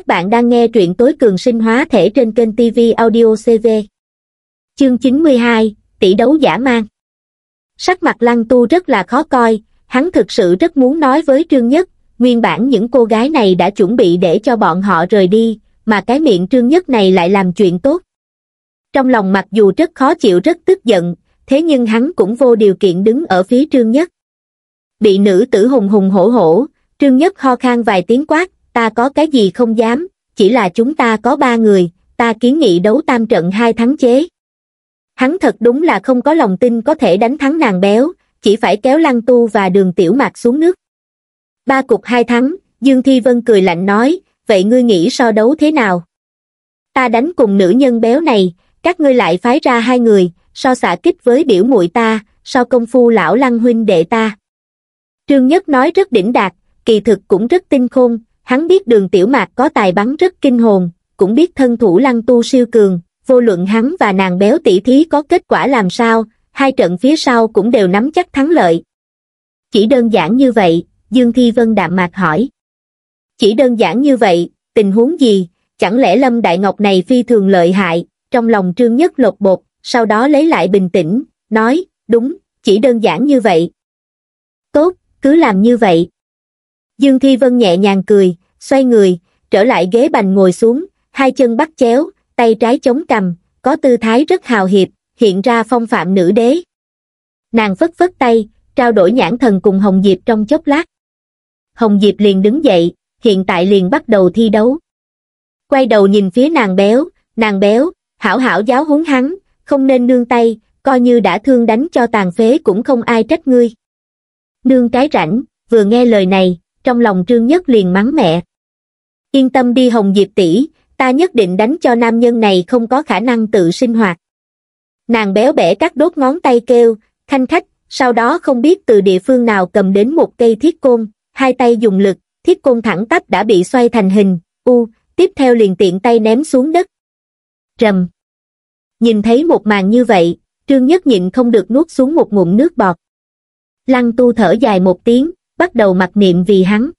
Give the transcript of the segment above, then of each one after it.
Các bạn đang nghe truyện tối cường sinh hóa thể trên kênh TV Audio CV. Chương 92, tỷ đấu giả mang. Sắc mặt lăng tu rất là khó coi, hắn thực sự rất muốn nói với Trương Nhất, nguyên bản những cô gái này đã chuẩn bị để cho bọn họ rời đi, mà cái miệng Trương Nhất này lại làm chuyện tốt. Trong lòng mặc dù rất khó chịu rất tức giận, thế nhưng hắn cũng vô điều kiện đứng ở phía Trương Nhất. Bị nữ tử hùng hùng hổ hổ, Trương Nhất ho khan vài tiếng quát, ta có cái gì không dám, chỉ là chúng ta có ba người, ta kiến nghị đấu tam trận hai thắng chế. Hắn thật đúng là không có lòng tin có thể đánh thắng nàng béo, chỉ phải kéo lăng tu và đường tiểu mạc xuống nước. Ba cục hai thắng, Dương Thi Vân cười lạnh nói, vậy ngươi nghĩ so đấu thế nào? Ta đánh cùng nữ nhân béo này, các ngươi lại phái ra hai người, so xả kích với biểu muội ta, so công phu lão lăng huynh đệ ta. Trương Nhất nói rất đỉnh đạt, kỳ thực cũng rất tinh khôn, Hắn biết đường tiểu mạc có tài bắn rất kinh hồn, cũng biết thân thủ lăng tu siêu cường, vô luận hắn và nàng béo tỷ thí có kết quả làm sao, hai trận phía sau cũng đều nắm chắc thắng lợi. Chỉ đơn giản như vậy, Dương Thi Vân đạm mạc hỏi. Chỉ đơn giản như vậy, tình huống gì, chẳng lẽ Lâm Đại Ngọc này phi thường lợi hại, trong lòng trương nhất lột bột, sau đó lấy lại bình tĩnh, nói, đúng, chỉ đơn giản như vậy. Tốt, cứ làm như vậy. Dương Thi Vân nhẹ nhàng cười, xoay người, trở lại ghế bành ngồi xuống, hai chân bắt chéo, tay trái chống cầm, có tư thái rất hào hiệp, hiện ra phong phạm nữ đế. Nàng phất phất tay, trao đổi nhãn thần cùng Hồng Diệp trong chốc lát. Hồng Diệp liền đứng dậy, hiện tại liền bắt đầu thi đấu. Quay đầu nhìn phía nàng béo, nàng béo, hảo hảo giáo huấn hắn, không nên nương tay, coi như đã thương đánh cho tàn phế cũng không ai trách ngươi. Nương cái rảnh, vừa nghe lời này, trong lòng trương nhất liền mắng mẹ yên tâm đi hồng diệp tỷ ta nhất định đánh cho nam nhân này không có khả năng tự sinh hoạt nàng béo bẻ các đốt ngón tay kêu thanh khách sau đó không biết từ địa phương nào cầm đến một cây thiết côn hai tay dùng lực thiết côn thẳng tắp đã bị xoay thành hình u tiếp theo liền tiện tay ném xuống đất rầm nhìn thấy một màn như vậy trương nhất nhịn không được nuốt xuống một ngụm nước bọt lăng tu thở dài một tiếng bắt đầu mặc niệm vì hắn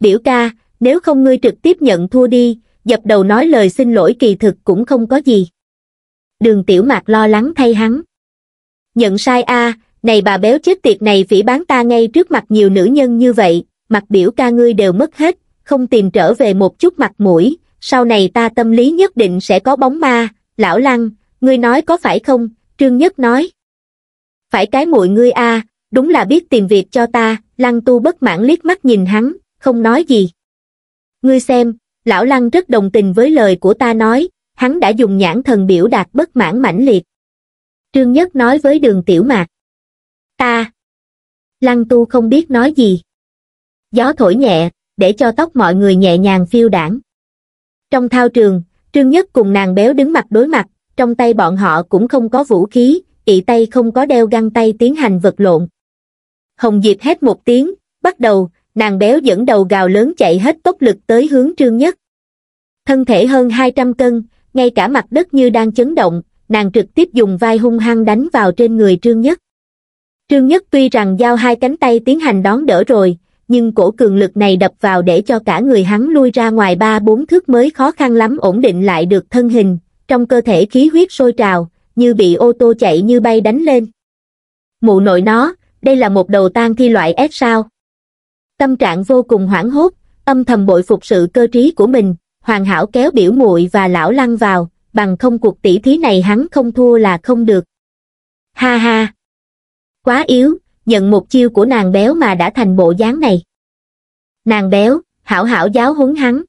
biểu ca nếu không ngươi trực tiếp nhận thua đi dập đầu nói lời xin lỗi kỳ thực cũng không có gì đường tiểu mạc lo lắng thay hắn nhận sai a à, này bà béo chết tiệt này phỉ bán ta ngay trước mặt nhiều nữ nhân như vậy mặt biểu ca ngươi đều mất hết không tìm trở về một chút mặt mũi sau này ta tâm lý nhất định sẽ có bóng ma lão lăng ngươi nói có phải không trương nhất nói phải cái muội ngươi a à, đúng là biết tìm việc cho ta lăng tu bất mãn liếc mắt nhìn hắn không nói gì ngươi xem lão lăng rất đồng tình với lời của ta nói hắn đã dùng nhãn thần biểu đạt bất mãn mãnh liệt trương nhất nói với đường tiểu mạc ta lăng tu không biết nói gì gió thổi nhẹ để cho tóc mọi người nhẹ nhàng phiêu đảng trong thao trường trương nhất cùng nàng béo đứng mặt đối mặt trong tay bọn họ cũng không có vũ khí ị tay không có đeo găng tay tiến hành vật lộn Hồng Diệp hét một tiếng, bắt đầu, nàng béo dẫn đầu gào lớn chạy hết tốc lực tới hướng Trương Nhất. Thân thể hơn 200 cân, ngay cả mặt đất như đang chấn động, nàng trực tiếp dùng vai hung hăng đánh vào trên người Trương Nhất. Trương Nhất tuy rằng giao hai cánh tay tiến hành đón đỡ rồi, nhưng cổ cường lực này đập vào để cho cả người hắn lui ra ngoài ba bốn thước mới khó khăn lắm ổn định lại được thân hình, trong cơ thể khí huyết sôi trào, như bị ô tô chạy như bay đánh lên. Mụ nội nó, đây là một đầu tan thi loại S sao. Tâm trạng vô cùng hoảng hốt, âm thầm bội phục sự cơ trí của mình, hoàn hảo kéo biểu muội và lão lăng vào, bằng không cuộc tỷ thí này hắn không thua là không được. Ha ha! Quá yếu, nhận một chiêu của nàng béo mà đã thành bộ dáng này. Nàng béo, hảo hảo giáo huấn hắn.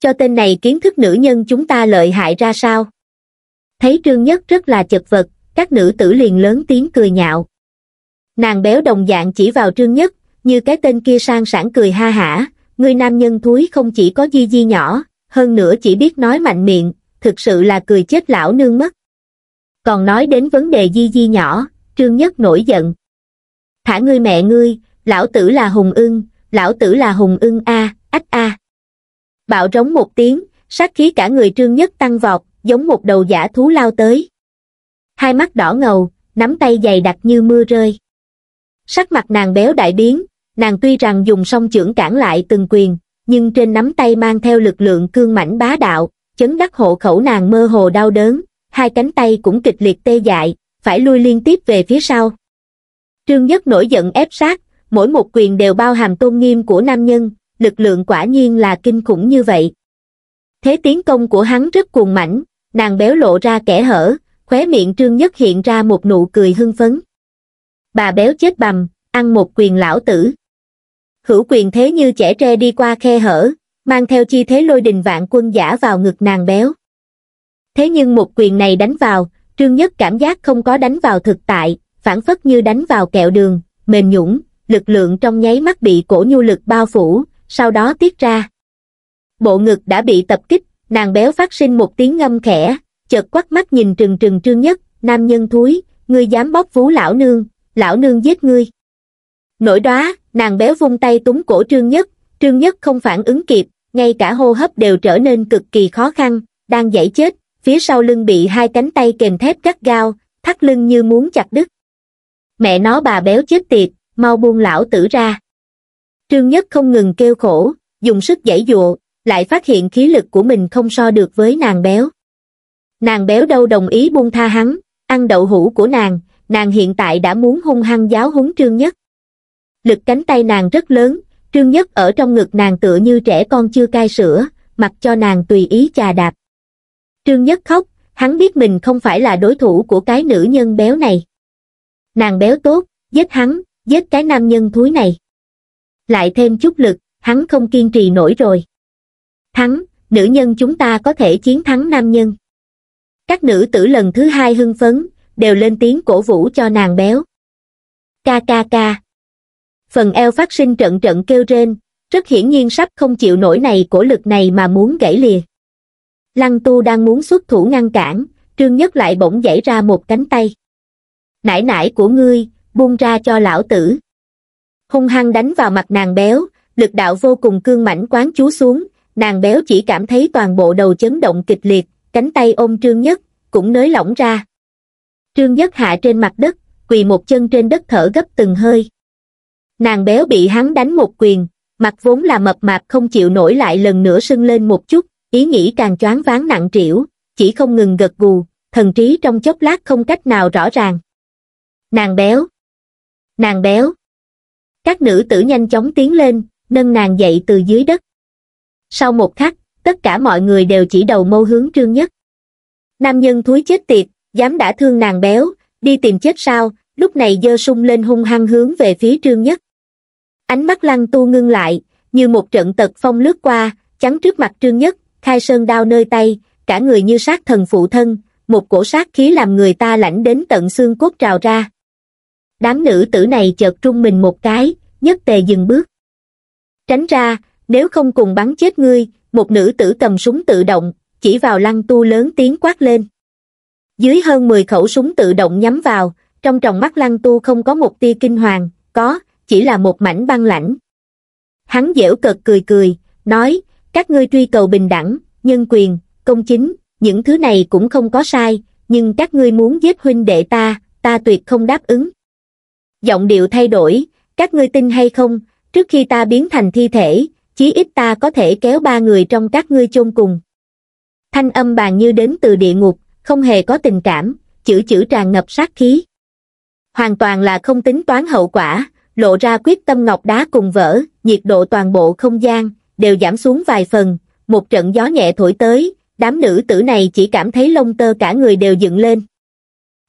Cho tên này kiến thức nữ nhân chúng ta lợi hại ra sao? Thấy Trương Nhất rất là chật vật, các nữ tử liền lớn tiếng cười nhạo. Nàng béo đồng dạng chỉ vào trương nhất, như cái tên kia sang sảng cười ha hả, người nam nhân thúi không chỉ có di di nhỏ, hơn nữa chỉ biết nói mạnh miệng, thực sự là cười chết lão nương mất. Còn nói đến vấn đề di di nhỏ, trương nhất nổi giận. Thả ngươi mẹ ngươi, lão tử là hùng ưng, lão tử là hùng ưng a, ách a. Bạo rống một tiếng, sát khí cả người trương nhất tăng vọt, giống một đầu giả thú lao tới. Hai mắt đỏ ngầu, nắm tay dày đặc như mưa rơi. Sắc mặt nàng béo đại biến, nàng tuy rằng dùng song trưởng cản lại từng quyền, nhưng trên nắm tay mang theo lực lượng cương mãnh bá đạo, chấn đắc hộ khẩu nàng mơ hồ đau đớn, hai cánh tay cũng kịch liệt tê dại, phải lui liên tiếp về phía sau. Trương Nhất nổi giận ép sát, mỗi một quyền đều bao hàm tôn nghiêm của nam nhân, lực lượng quả nhiên là kinh khủng như vậy. Thế tiến công của hắn rất cuồng mãnh, nàng béo lộ ra kẻ hở, khóe miệng Trương Nhất hiện ra một nụ cười hưng phấn bà béo chết bầm, ăn một quyền lão tử. Hữu quyền thế như trẻ tre đi qua khe hở, mang theo chi thế lôi đình vạn quân giả vào ngực nàng béo. Thế nhưng một quyền này đánh vào, trương nhất cảm giác không có đánh vào thực tại, phản phất như đánh vào kẹo đường, mềm nhũng, lực lượng trong nháy mắt bị cổ nhu lực bao phủ, sau đó tiết ra. Bộ ngực đã bị tập kích, nàng béo phát sinh một tiếng ngâm khẽ, chợt quắt mắt nhìn trừng trừng trương nhất, nam nhân thúi, người dám bóp vú lão nương, lão nương giết ngươi. Nổi đóa, nàng béo vung tay túm cổ trương nhất, trương nhất không phản ứng kịp, ngay cả hô hấp đều trở nên cực kỳ khó khăn, đang giải chết, phía sau lưng bị hai cánh tay kèm thép gắt gao, thắt lưng như muốn chặt đứt. Mẹ nó bà béo chết tiệt, mau buông lão tử ra. Trương Nhất không ngừng kêu khổ, dùng sức giải dụa, lại phát hiện khí lực của mình không so được với nàng béo. Nàng béo đâu đồng ý buông tha hắn, ăn đậu hũ của nàng, nàng hiện tại đã muốn hung hăng giáo huấn trương nhất lực cánh tay nàng rất lớn trương nhất ở trong ngực nàng tựa như trẻ con chưa cai sữa mặc cho nàng tùy ý chà đạp trương nhất khóc hắn biết mình không phải là đối thủ của cái nữ nhân béo này nàng béo tốt giết hắn giết cái nam nhân thúi này lại thêm chút lực hắn không kiên trì nổi rồi thắng nữ nhân chúng ta có thể chiến thắng nam nhân các nữ tử lần thứ hai hưng phấn đều lên tiếng cổ vũ cho nàng béo ca ca ca phần eo phát sinh trận trận kêu rên rất hiển nhiên sắp không chịu nổi này cổ lực này mà muốn gãy lìa lăng tu đang muốn xuất thủ ngăn cản trương nhất lại bỗng dãy ra một cánh tay nải nải của ngươi buông ra cho lão tử hung hăng đánh vào mặt nàng béo lực đạo vô cùng cương mãnh quán chú xuống nàng béo chỉ cảm thấy toàn bộ đầu chấn động kịch liệt cánh tay ôm trương nhất cũng nới lỏng ra trương nhất hạ trên mặt đất quỳ một chân trên đất thở gấp từng hơi nàng béo bị hắn đánh một quyền mặt vốn là mập mạp không chịu nổi lại lần nữa sưng lên một chút ý nghĩ càng choáng váng nặng trĩu chỉ không ngừng gật gù thần trí trong chốc lát không cách nào rõ ràng nàng béo nàng béo các nữ tử nhanh chóng tiến lên nâng nàng dậy từ dưới đất sau một khắc tất cả mọi người đều chỉ đầu mâu hướng trương nhất nam nhân thúi chết tiệt dám đã thương nàng béo đi tìm chết sao lúc này dơ sung lên hung hăng hướng về phía trương nhất ánh mắt lăng tu ngưng lại như một trận tật phong lướt qua chắn trước mặt trương nhất khai sơn đao nơi tay cả người như sát thần phụ thân một cổ sát khí làm người ta lãnh đến tận xương cốt trào ra đám nữ tử này chợt trung mình một cái nhất tề dừng bước tránh ra nếu không cùng bắn chết ngươi một nữ tử cầm súng tự động chỉ vào lăng tu lớn tiếng quát lên dưới hơn mười khẩu súng tự động nhắm vào trong tròng mắt lăng tu không có một tia kinh hoàng có chỉ là một mảnh băng lãnh hắn dễu cợt cười cười nói các ngươi truy cầu bình đẳng nhân quyền công chính những thứ này cũng không có sai nhưng các ngươi muốn giết huynh đệ ta ta tuyệt không đáp ứng giọng điệu thay đổi các ngươi tin hay không trước khi ta biến thành thi thể chí ít ta có thể kéo ba người trong các ngươi chôn cùng thanh âm bàn như đến từ địa ngục không hề có tình cảm, chữ chữ tràn ngập sát khí. Hoàn toàn là không tính toán hậu quả, lộ ra quyết tâm ngọc đá cùng vỡ, nhiệt độ toàn bộ không gian, đều giảm xuống vài phần, một trận gió nhẹ thổi tới, đám nữ tử này chỉ cảm thấy lông tơ cả người đều dựng lên.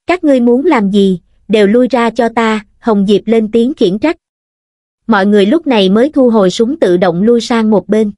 Các ngươi muốn làm gì, đều lui ra cho ta, Hồng Diệp lên tiếng khiển trách. Mọi người lúc này mới thu hồi súng tự động lui sang một bên.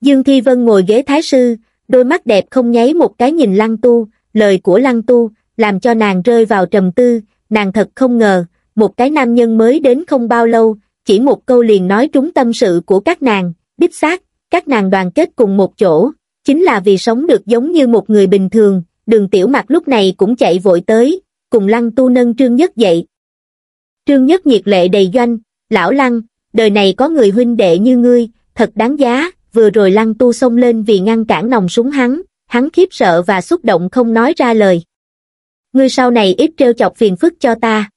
Dương Thi Vân ngồi ghế thái sư, đôi mắt đẹp không nháy một cái nhìn lăng tu lời của lăng tu làm cho nàng rơi vào trầm tư nàng thật không ngờ một cái nam nhân mới đến không bao lâu chỉ một câu liền nói trúng tâm sự của các nàng đích xác các nàng đoàn kết cùng một chỗ chính là vì sống được giống như một người bình thường đường tiểu mặc lúc này cũng chạy vội tới cùng lăng tu nâng trương nhất dậy trương nhất nhiệt lệ đầy doanh lão lăng đời này có người huynh đệ như ngươi thật đáng giá vừa rồi lăng tu xông lên vì ngăn cản nòng súng hắn, hắn khiếp sợ và xúc động không nói ra lời. Ngươi sau này ít trêu chọc phiền phức cho ta.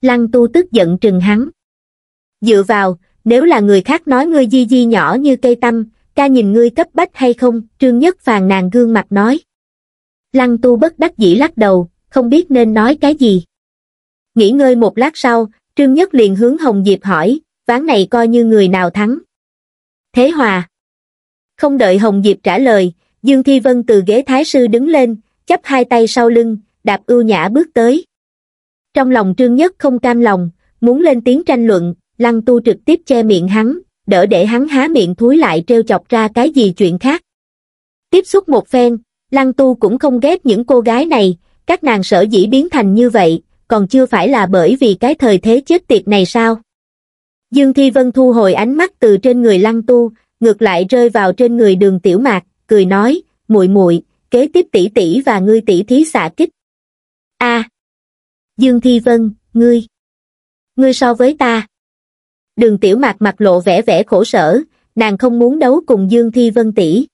Lăng tu tức giận trừng hắn. Dựa vào, nếu là người khác nói ngươi di di nhỏ như cây tâm, ca nhìn ngươi cấp bách hay không, trương nhất phàn nàng gương mặt nói. Lăng tu bất đắc dĩ lắc đầu, không biết nên nói cái gì. Nghỉ ngơi một lát sau, trương nhất liền hướng Hồng Diệp hỏi, ván này coi như người nào thắng. Thế Hòa. Không đợi Hồng Diệp trả lời, Dương Thi Vân từ ghế thái sư đứng lên, chấp hai tay sau lưng, đạp ưu nhã bước tới. Trong lòng Trương Nhất không cam lòng, muốn lên tiếng tranh luận, Lăng Tu trực tiếp che miệng hắn, đỡ để hắn há miệng thúi lại treo chọc ra cái gì chuyện khác. Tiếp xúc một phen, Lăng Tu cũng không ghét những cô gái này, các nàng sở dĩ biến thành như vậy, còn chưa phải là bởi vì cái thời thế chết tiệt này sao? dương thi vân thu hồi ánh mắt từ trên người lăng tu ngược lại rơi vào trên người đường tiểu mạc cười nói muội muội kế tiếp tỷ tỷ và ngươi tỷ thí xạ kích a dương thi vân ngươi ngươi so với ta đường tiểu mạc mặt lộ vẻ vẻ khổ sở nàng không muốn đấu cùng dương thi vân tỷ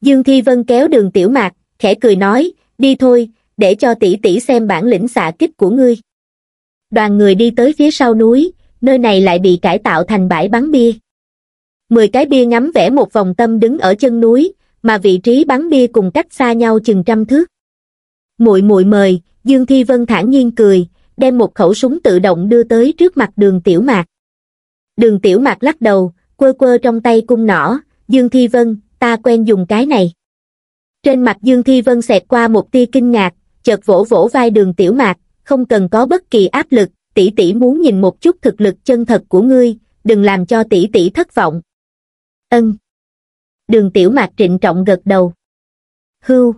dương thi vân kéo đường tiểu mạc khẽ cười nói đi thôi để cho tỷ tỷ xem bản lĩnh xạ kích của ngươi đoàn người đi tới phía sau núi nơi này lại bị cải tạo thành bãi bắn bia. Mười cái bia ngắm vẽ một vòng tâm đứng ở chân núi, mà vị trí bắn bia cùng cách xa nhau chừng trăm thước. Muội muội mời, Dương Thi Vân thản nhiên cười, đem một khẩu súng tự động đưa tới trước mặt đường tiểu mạc. Đường tiểu mạc lắc đầu, quơ quơ trong tay cung nỏ, Dương Thi Vân, ta quen dùng cái này. Trên mặt Dương Thi Vân xẹt qua một tia kinh ngạc, chợt vỗ vỗ vai đường tiểu mạc, không cần có bất kỳ áp lực, tỷ tỷ muốn nhìn một chút thực lực chân thật của ngươi, đừng làm cho tỷ tỷ thất vọng. Ân. Đường tiểu mạc trịnh trọng gật đầu. Hưu.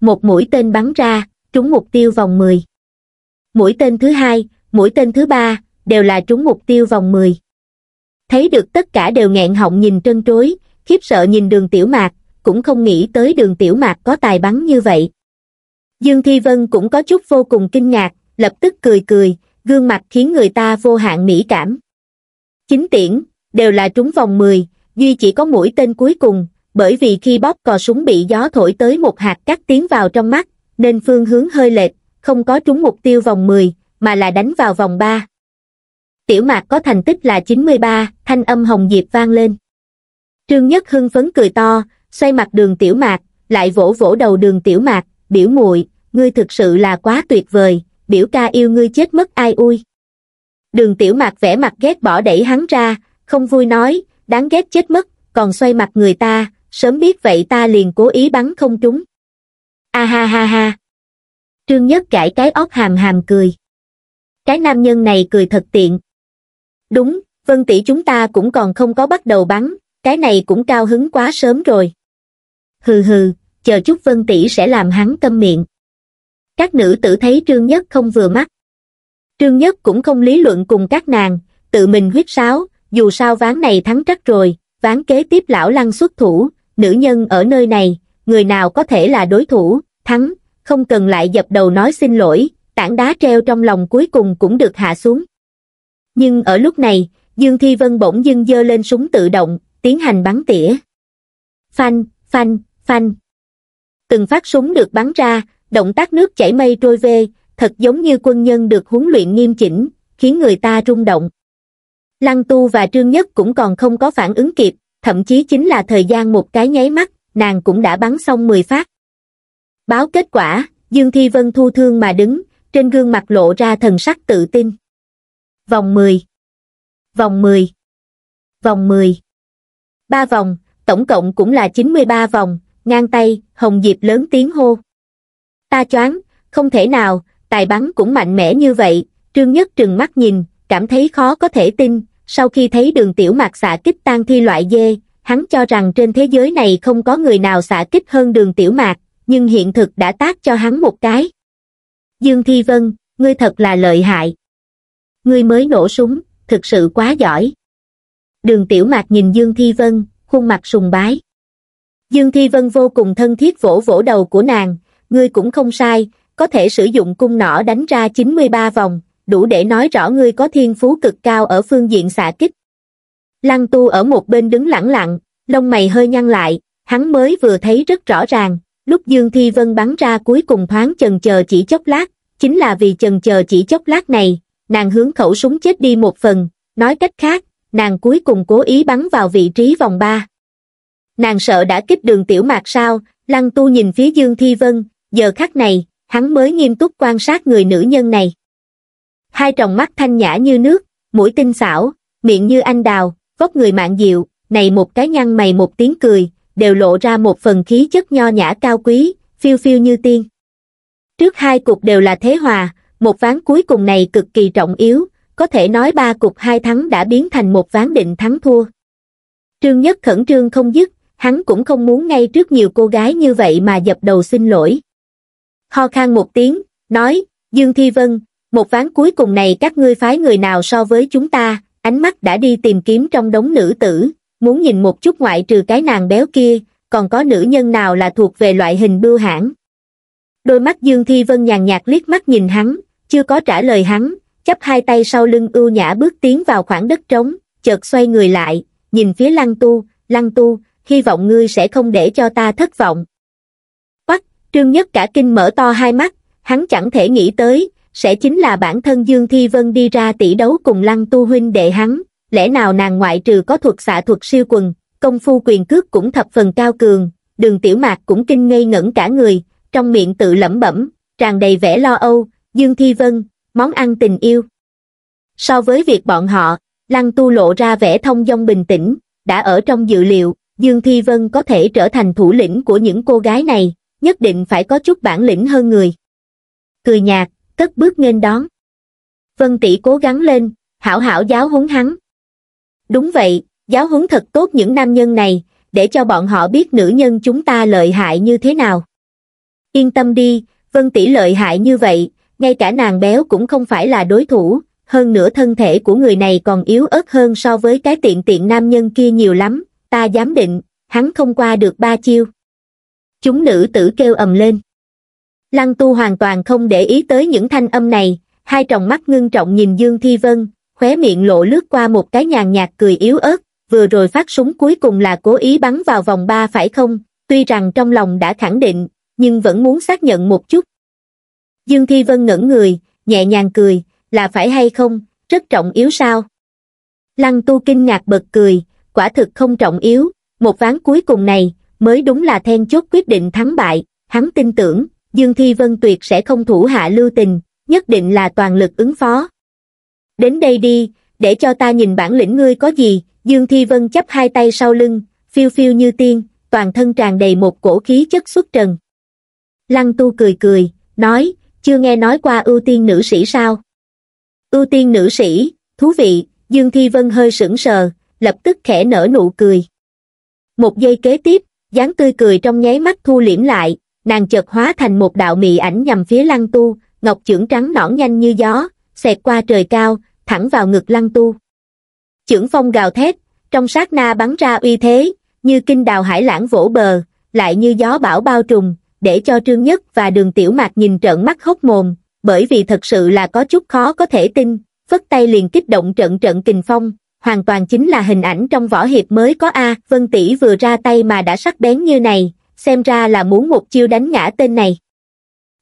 Một mũi tên bắn ra, trúng mục tiêu vòng 10. Mũi tên thứ hai, mũi tên thứ ba, đều là trúng mục tiêu vòng 10. Thấy được tất cả đều nghẹn họng nhìn trân trối, khiếp sợ nhìn đường tiểu mạc, cũng không nghĩ tới đường tiểu mạc có tài bắn như vậy. Dương Thi Vân cũng có chút vô cùng kinh ngạc, lập tức cười cười, gương mặt khiến người ta vô hạn mỹ cảm chính tiễn đều là trúng vòng mười duy chỉ có mũi tên cuối cùng bởi vì khi bóp cò súng bị gió thổi tới một hạt cắt tiến vào trong mắt nên phương hướng hơi lệch không có trúng mục tiêu vòng mười mà là đánh vào vòng ba tiểu mạc có thành tích là chín mươi ba thanh âm hồng diệp vang lên trương nhất hưng phấn cười to xoay mặt đường tiểu mạc lại vỗ vỗ đầu đường tiểu mạc biểu muội ngươi thực sự là quá tuyệt vời biểu ca yêu ngươi chết mất ai ui. Đường tiểu mạc vẻ mặt ghét bỏ đẩy hắn ra, không vui nói, đáng ghét chết mất, còn xoay mặt người ta, sớm biết vậy ta liền cố ý bắn không trúng. A ha ha ha. Trương Nhất cãi cái óc hàm hàm cười. Cái nam nhân này cười thật tiện. Đúng, Vân tỷ chúng ta cũng còn không có bắt đầu bắn, cái này cũng cao hứng quá sớm rồi. Hừ hừ, chờ chút Vân tỷ sẽ làm hắn câm miệng các nữ tử thấy trương nhất không vừa mắt trương nhất cũng không lý luận cùng các nàng tự mình huyết sáo dù sao ván này thắng chắc rồi ván kế tiếp lão lăng xuất thủ nữ nhân ở nơi này người nào có thể là đối thủ thắng không cần lại dập đầu nói xin lỗi tảng đá treo trong lòng cuối cùng cũng được hạ xuống nhưng ở lúc này dương thi vân bỗng dưng dơ lên súng tự động tiến hành bắn tỉa phanh phanh phanh từng phát súng được bắn ra động tác nước chảy mây trôi về, thật giống như quân nhân được huấn luyện nghiêm chỉnh, khiến người ta rung động. Lăng Tu và Trương Nhất cũng còn không có phản ứng kịp, thậm chí chính là thời gian một cái nháy mắt, nàng cũng đã bắn xong 10 phát. Báo kết quả, Dương Thi Vân thu thương mà đứng, trên gương mặt lộ ra thần sắc tự tin. Vòng 10 Vòng 10 Vòng 10 Ba vòng, tổng cộng cũng là 93 vòng, ngang tay, Hồng Diệp lớn tiếng hô ta choáng không thể nào tài bắn cũng mạnh mẽ như vậy trương nhất trừng mắt nhìn cảm thấy khó có thể tin sau khi thấy đường tiểu mạc xạ kích tan thi loại dê hắn cho rằng trên thế giới này không có người nào xạ kích hơn đường tiểu mạc nhưng hiện thực đã tác cho hắn một cái dương thi vân ngươi thật là lợi hại ngươi mới nổ súng thực sự quá giỏi đường tiểu mạc nhìn dương thi vân khuôn mặt sùng bái dương thi vân vô cùng thân thiết vỗ vỗ đầu của nàng ngươi cũng không sai, có thể sử dụng cung nỏ đánh ra 93 vòng, đủ để nói rõ ngươi có thiên phú cực cao ở phương diện xạ kích. Lăng tu ở một bên đứng lẳng lặng, lông mày hơi nhăn lại, hắn mới vừa thấy rất rõ ràng, lúc Dương Thi Vân bắn ra cuối cùng thoáng chần chờ chỉ chốc lát, chính là vì chần chờ chỉ chốc lát này, nàng hướng khẩu súng chết đi một phần, nói cách khác, nàng cuối cùng cố ý bắn vào vị trí vòng 3. Nàng sợ đã kích đường tiểu mạc sao, lăng tu nhìn phía Dương Thi Vân, giờ khắc này, hắn mới nghiêm túc quan sát người nữ nhân này. Hai tròng mắt thanh nhã như nước, mũi tinh xảo, miệng như anh đào, vóc người mạng diệu này một cái nhăn mày một tiếng cười, đều lộ ra một phần khí chất nho nhã cao quý, phiêu phiêu như tiên. Trước hai cục đều là thế hòa, một ván cuối cùng này cực kỳ trọng yếu, có thể nói ba cục hai thắng đã biến thành một ván định thắng thua. Trương Nhất khẩn trương không dứt, hắn cũng không muốn ngay trước nhiều cô gái như vậy mà dập đầu xin lỗi ho khan một tiếng, nói, Dương Thi Vân, một ván cuối cùng này các ngươi phái người nào so với chúng ta, ánh mắt đã đi tìm kiếm trong đống nữ tử, muốn nhìn một chút ngoại trừ cái nàng béo kia, còn có nữ nhân nào là thuộc về loại hình bưu hãng Đôi mắt Dương Thi Vân nhàn nhạt liếc mắt nhìn hắn, chưa có trả lời hắn, chấp hai tay sau lưng ưu nhã bước tiến vào khoảng đất trống, chợt xoay người lại, nhìn phía Lăng Tu, Lăng Tu, hy vọng ngươi sẽ không để cho ta thất vọng trương nhất cả kinh mở to hai mắt hắn chẳng thể nghĩ tới sẽ chính là bản thân dương thi vân đi ra tỷ đấu cùng lăng tu huynh đệ hắn lẽ nào nàng ngoại trừ có thuật xạ thuật siêu quần công phu quyền cước cũng thập phần cao cường đường tiểu mạc cũng kinh ngây ngẩn cả người trong miệng tự lẩm bẩm tràn đầy vẻ lo âu dương thi vân món ăn tình yêu so với việc bọn họ lăng tu lộ ra vẻ thông dong bình tĩnh đã ở trong dự liệu dương thi vân có thể trở thành thủ lĩnh của những cô gái này nhất định phải có chút bản lĩnh hơn người. Cười nhạt, cất bước nghênh đón. Vân tỷ cố gắng lên, hảo hảo giáo huấn hắn. Đúng vậy, giáo huấn thật tốt những nam nhân này, để cho bọn họ biết nữ nhân chúng ta lợi hại như thế nào. Yên tâm đi, Vân tỷ lợi hại như vậy, ngay cả nàng béo cũng không phải là đối thủ, hơn nữa thân thể của người này còn yếu ớt hơn so với cái tiện tiện nam nhân kia nhiều lắm, ta dám định, hắn không qua được ba chiêu chúng nữ tử kêu ầm lên lăng tu hoàn toàn không để ý tới những thanh âm này hai tròng mắt ngưng trọng nhìn dương thi vân khóe miệng lộ lướt qua một cái nhàn nhạt cười yếu ớt vừa rồi phát súng cuối cùng là cố ý bắn vào vòng ba phải không tuy rằng trong lòng đã khẳng định nhưng vẫn muốn xác nhận một chút dương thi vân ngẩn người nhẹ nhàng cười là phải hay không rất trọng yếu sao lăng tu kinh ngạc bật cười quả thực không trọng yếu một ván cuối cùng này mới đúng là then chốt quyết định thắng bại, hắn tin tưởng, Dương Thi Vân tuyệt sẽ không thủ hạ lưu tình, nhất định là toàn lực ứng phó. Đến đây đi, để cho ta nhìn bản lĩnh ngươi có gì, Dương Thi Vân chấp hai tay sau lưng, phiêu phiêu như tiên, toàn thân tràn đầy một cổ khí chất xuất trần. Lăng tu cười cười, nói, chưa nghe nói qua ưu tiên nữ sĩ sao? Ưu tiên nữ sĩ, thú vị, Dương Thi Vân hơi sững sờ, lập tức khẽ nở nụ cười. Một giây kế tiếp, dáng tươi cười trong nháy mắt thu liễm lại nàng chợt hóa thành một đạo mị ảnh nhằm phía lăng tu ngọc trưởng trắng nõn nhanh như gió xẹt qua trời cao thẳng vào ngực lăng tu trưởng phong gào thét trong sát na bắn ra uy thế như kinh đào hải lãng vỗ bờ lại như gió bão bao trùm để cho trương nhất và đường tiểu mạc nhìn trợn mắt hốc mồm bởi vì thật sự là có chút khó có thể tin phất tay liền kích động trận trận kình phong hoàn toàn chính là hình ảnh trong võ hiệp mới có a vân tỷ vừa ra tay mà đã sắc bén như này xem ra là muốn một chiêu đánh ngã tên này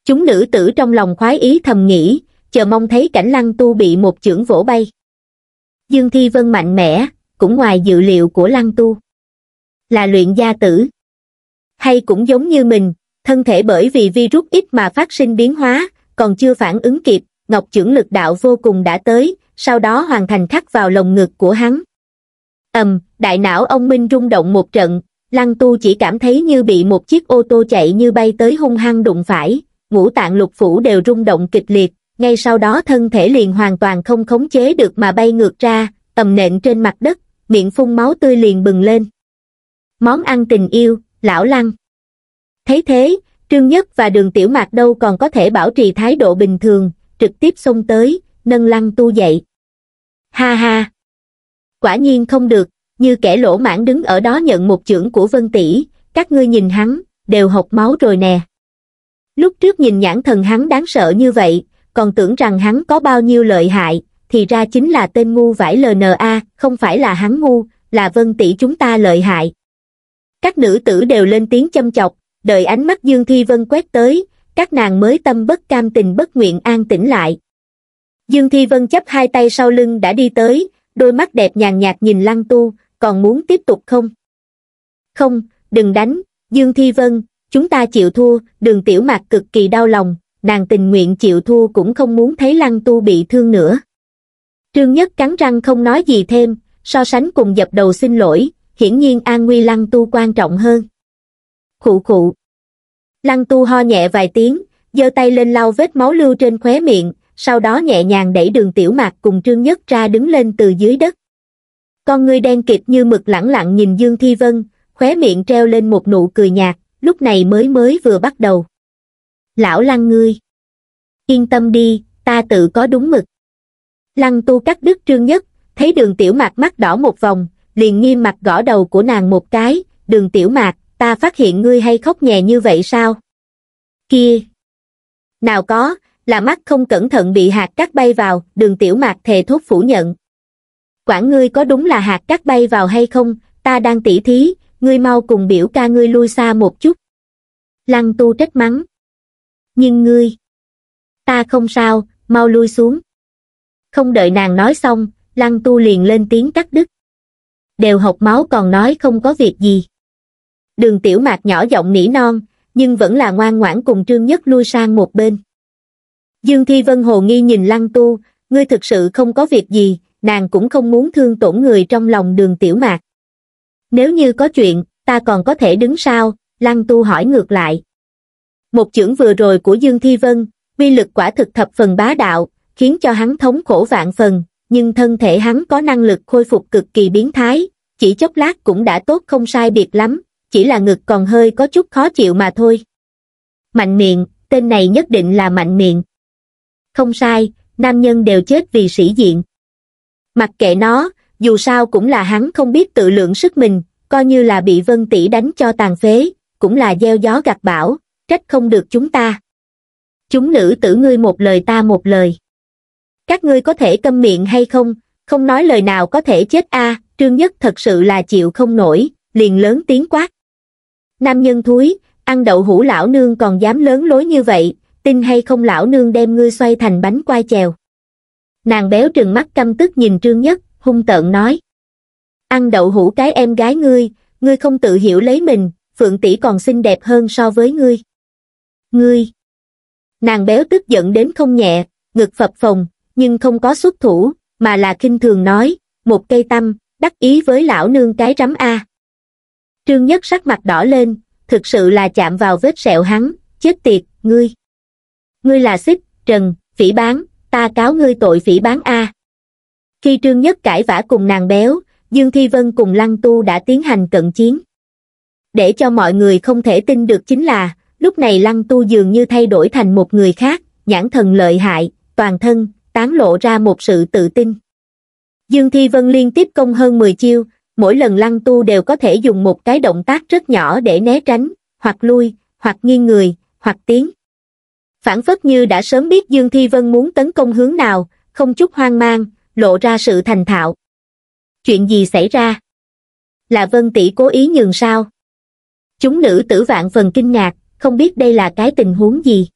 chúng nữ tử trong lòng khoái ý thầm nghĩ chờ mong thấy cảnh lăng tu bị một chưởng vỗ bay dương thi vân mạnh mẽ cũng ngoài dự liệu của lăng tu là luyện gia tử hay cũng giống như mình thân thể bởi vì virus ít mà phát sinh biến hóa còn chưa phản ứng kịp ngọc trưởng lực đạo vô cùng đã tới sau đó hoàn thành khắc vào lồng ngực của hắn. ầm, um, đại não ông Minh rung động một trận, Lăng Tu chỉ cảm thấy như bị một chiếc ô tô chạy như bay tới hung hăng đụng phải, ngũ tạng lục phủ đều rung động kịch liệt, ngay sau đó thân thể liền hoàn toàn không khống chế được mà bay ngược ra, tầm nện trên mặt đất, miệng phun máu tươi liền bừng lên. Món ăn tình yêu, lão Lăng. Thấy thế, Trương Nhất và Đường Tiểu Mạc đâu còn có thể bảo trì thái độ bình thường, trực tiếp xông tới, nâng lăng tu dậy. Ha ha! Quả nhiên không được, như kẻ lỗ mãn đứng ở đó nhận một chưởng của Vân Tỷ, các ngươi nhìn hắn, đều hộc máu rồi nè. Lúc trước nhìn nhãn thần hắn đáng sợ như vậy, còn tưởng rằng hắn có bao nhiêu lợi hại, thì ra chính là tên ngu vải LNA, không phải là hắn ngu, là Vân Tỷ chúng ta lợi hại. Các nữ tử đều lên tiếng châm chọc, đợi ánh mắt Dương Thi Vân quét tới, các nàng mới tâm bất cam tình bất nguyện an tĩnh lại dương thi vân chấp hai tay sau lưng đã đi tới đôi mắt đẹp nhàn nhạt nhìn lăng tu còn muốn tiếp tục không không đừng đánh dương thi vân chúng ta chịu thua đường tiểu mạc cực kỳ đau lòng nàng tình nguyện chịu thua cũng không muốn thấy lăng tu bị thương nữa trương nhất cắn răng không nói gì thêm so sánh cùng dập đầu xin lỗi hiển nhiên an nguy lăng tu quan trọng hơn khụ khụ lăng tu ho nhẹ vài tiếng giơ tay lên lau vết máu lưu trên khóe miệng sau đó nhẹ nhàng đẩy đường tiểu mạc cùng trương nhất ra đứng lên từ dưới đất. Con ngươi đen kịt như mực lẳng lặng nhìn Dương Thi Vân, khóe miệng treo lên một nụ cười nhạt, lúc này mới mới vừa bắt đầu. Lão lăng ngươi. Yên tâm đi, ta tự có đúng mực. Lăng tu cắt đứt trương nhất, thấy đường tiểu mạc mắt đỏ một vòng, liền nghiêm mặt gõ đầu của nàng một cái, đường tiểu mạc, ta phát hiện ngươi hay khóc nhẹ như vậy sao? Kia! Nào có, là mắt không cẩn thận bị hạt cát bay vào đường tiểu mạc thề thốt phủ nhận quản ngươi có đúng là hạt cát bay vào hay không ta đang tỉ thí ngươi mau cùng biểu ca ngươi lui xa một chút lăng tu trách mắng nhưng ngươi ta không sao mau lui xuống không đợi nàng nói xong lăng tu liền lên tiếng cắt đứt đều học máu còn nói không có việc gì đường tiểu mạc nhỏ giọng nỉ non nhưng vẫn là ngoan ngoãn cùng trương nhất lui sang một bên Dương Thi Vân hồ nghi nhìn Lăng Tu, ngươi thực sự không có việc gì, nàng cũng không muốn thương tổn người trong lòng đường tiểu mạc. Nếu như có chuyện, ta còn có thể đứng sau, Lăng Tu hỏi ngược lại. Một chưởng vừa rồi của Dương Thi Vân, uy lực quả thực thập phần bá đạo, khiến cho hắn thống khổ vạn phần, nhưng thân thể hắn có năng lực khôi phục cực kỳ biến thái, chỉ chốc lát cũng đã tốt không sai biệt lắm, chỉ là ngực còn hơi có chút khó chịu mà thôi. Mạnh miệng, tên này nhất định là mạnh miệng không sai, nam nhân đều chết vì sĩ diện. Mặc kệ nó, dù sao cũng là hắn không biết tự lượng sức mình, coi như là bị vân tỷ đánh cho tàn phế, cũng là gieo gió gặt bão, trách không được chúng ta. Chúng nữ tử ngươi một lời ta một lời. Các ngươi có thể câm miệng hay không, không nói lời nào có thể chết a à, trương nhất thật sự là chịu không nổi, liền lớn tiếng quát. Nam nhân thúi, ăn đậu hũ lão nương còn dám lớn lối như vậy, tin hay không lão nương đem ngươi xoay thành bánh quai chèo nàng béo trừng mắt căm tức nhìn trương nhất hung tợn nói ăn đậu hũ cái em gái ngươi ngươi không tự hiểu lấy mình phượng tỷ còn xinh đẹp hơn so với ngươi ngươi nàng béo tức giận đến không nhẹ ngực phập phồng nhưng không có xuất thủ mà là kinh thường nói một cây tâm đắc ý với lão nương cái rắm a trương nhất sắc mặt đỏ lên thực sự là chạm vào vết sẹo hắn chết tiệt ngươi ngươi là xích trần phỉ bán ta cáo ngươi tội phỉ bán a khi trương nhất cãi vã cùng nàng béo dương thi vân cùng lăng tu đã tiến hành cận chiến để cho mọi người không thể tin được chính là lúc này lăng tu dường như thay đổi thành một người khác nhãn thần lợi hại toàn thân tán lộ ra một sự tự tin dương thi vân liên tiếp công hơn mười chiêu mỗi lần lăng tu đều có thể dùng một cái động tác rất nhỏ để né tránh hoặc lui hoặc nghiêng người hoặc tiến phản phất như đã sớm biết Dương Thi Vân muốn tấn công hướng nào, không chút hoang mang, lộ ra sự thành thạo. Chuyện gì xảy ra? Là Vân tỷ cố ý nhường sao? Chúng nữ tử vạn phần kinh ngạc, không biết đây là cái tình huống gì.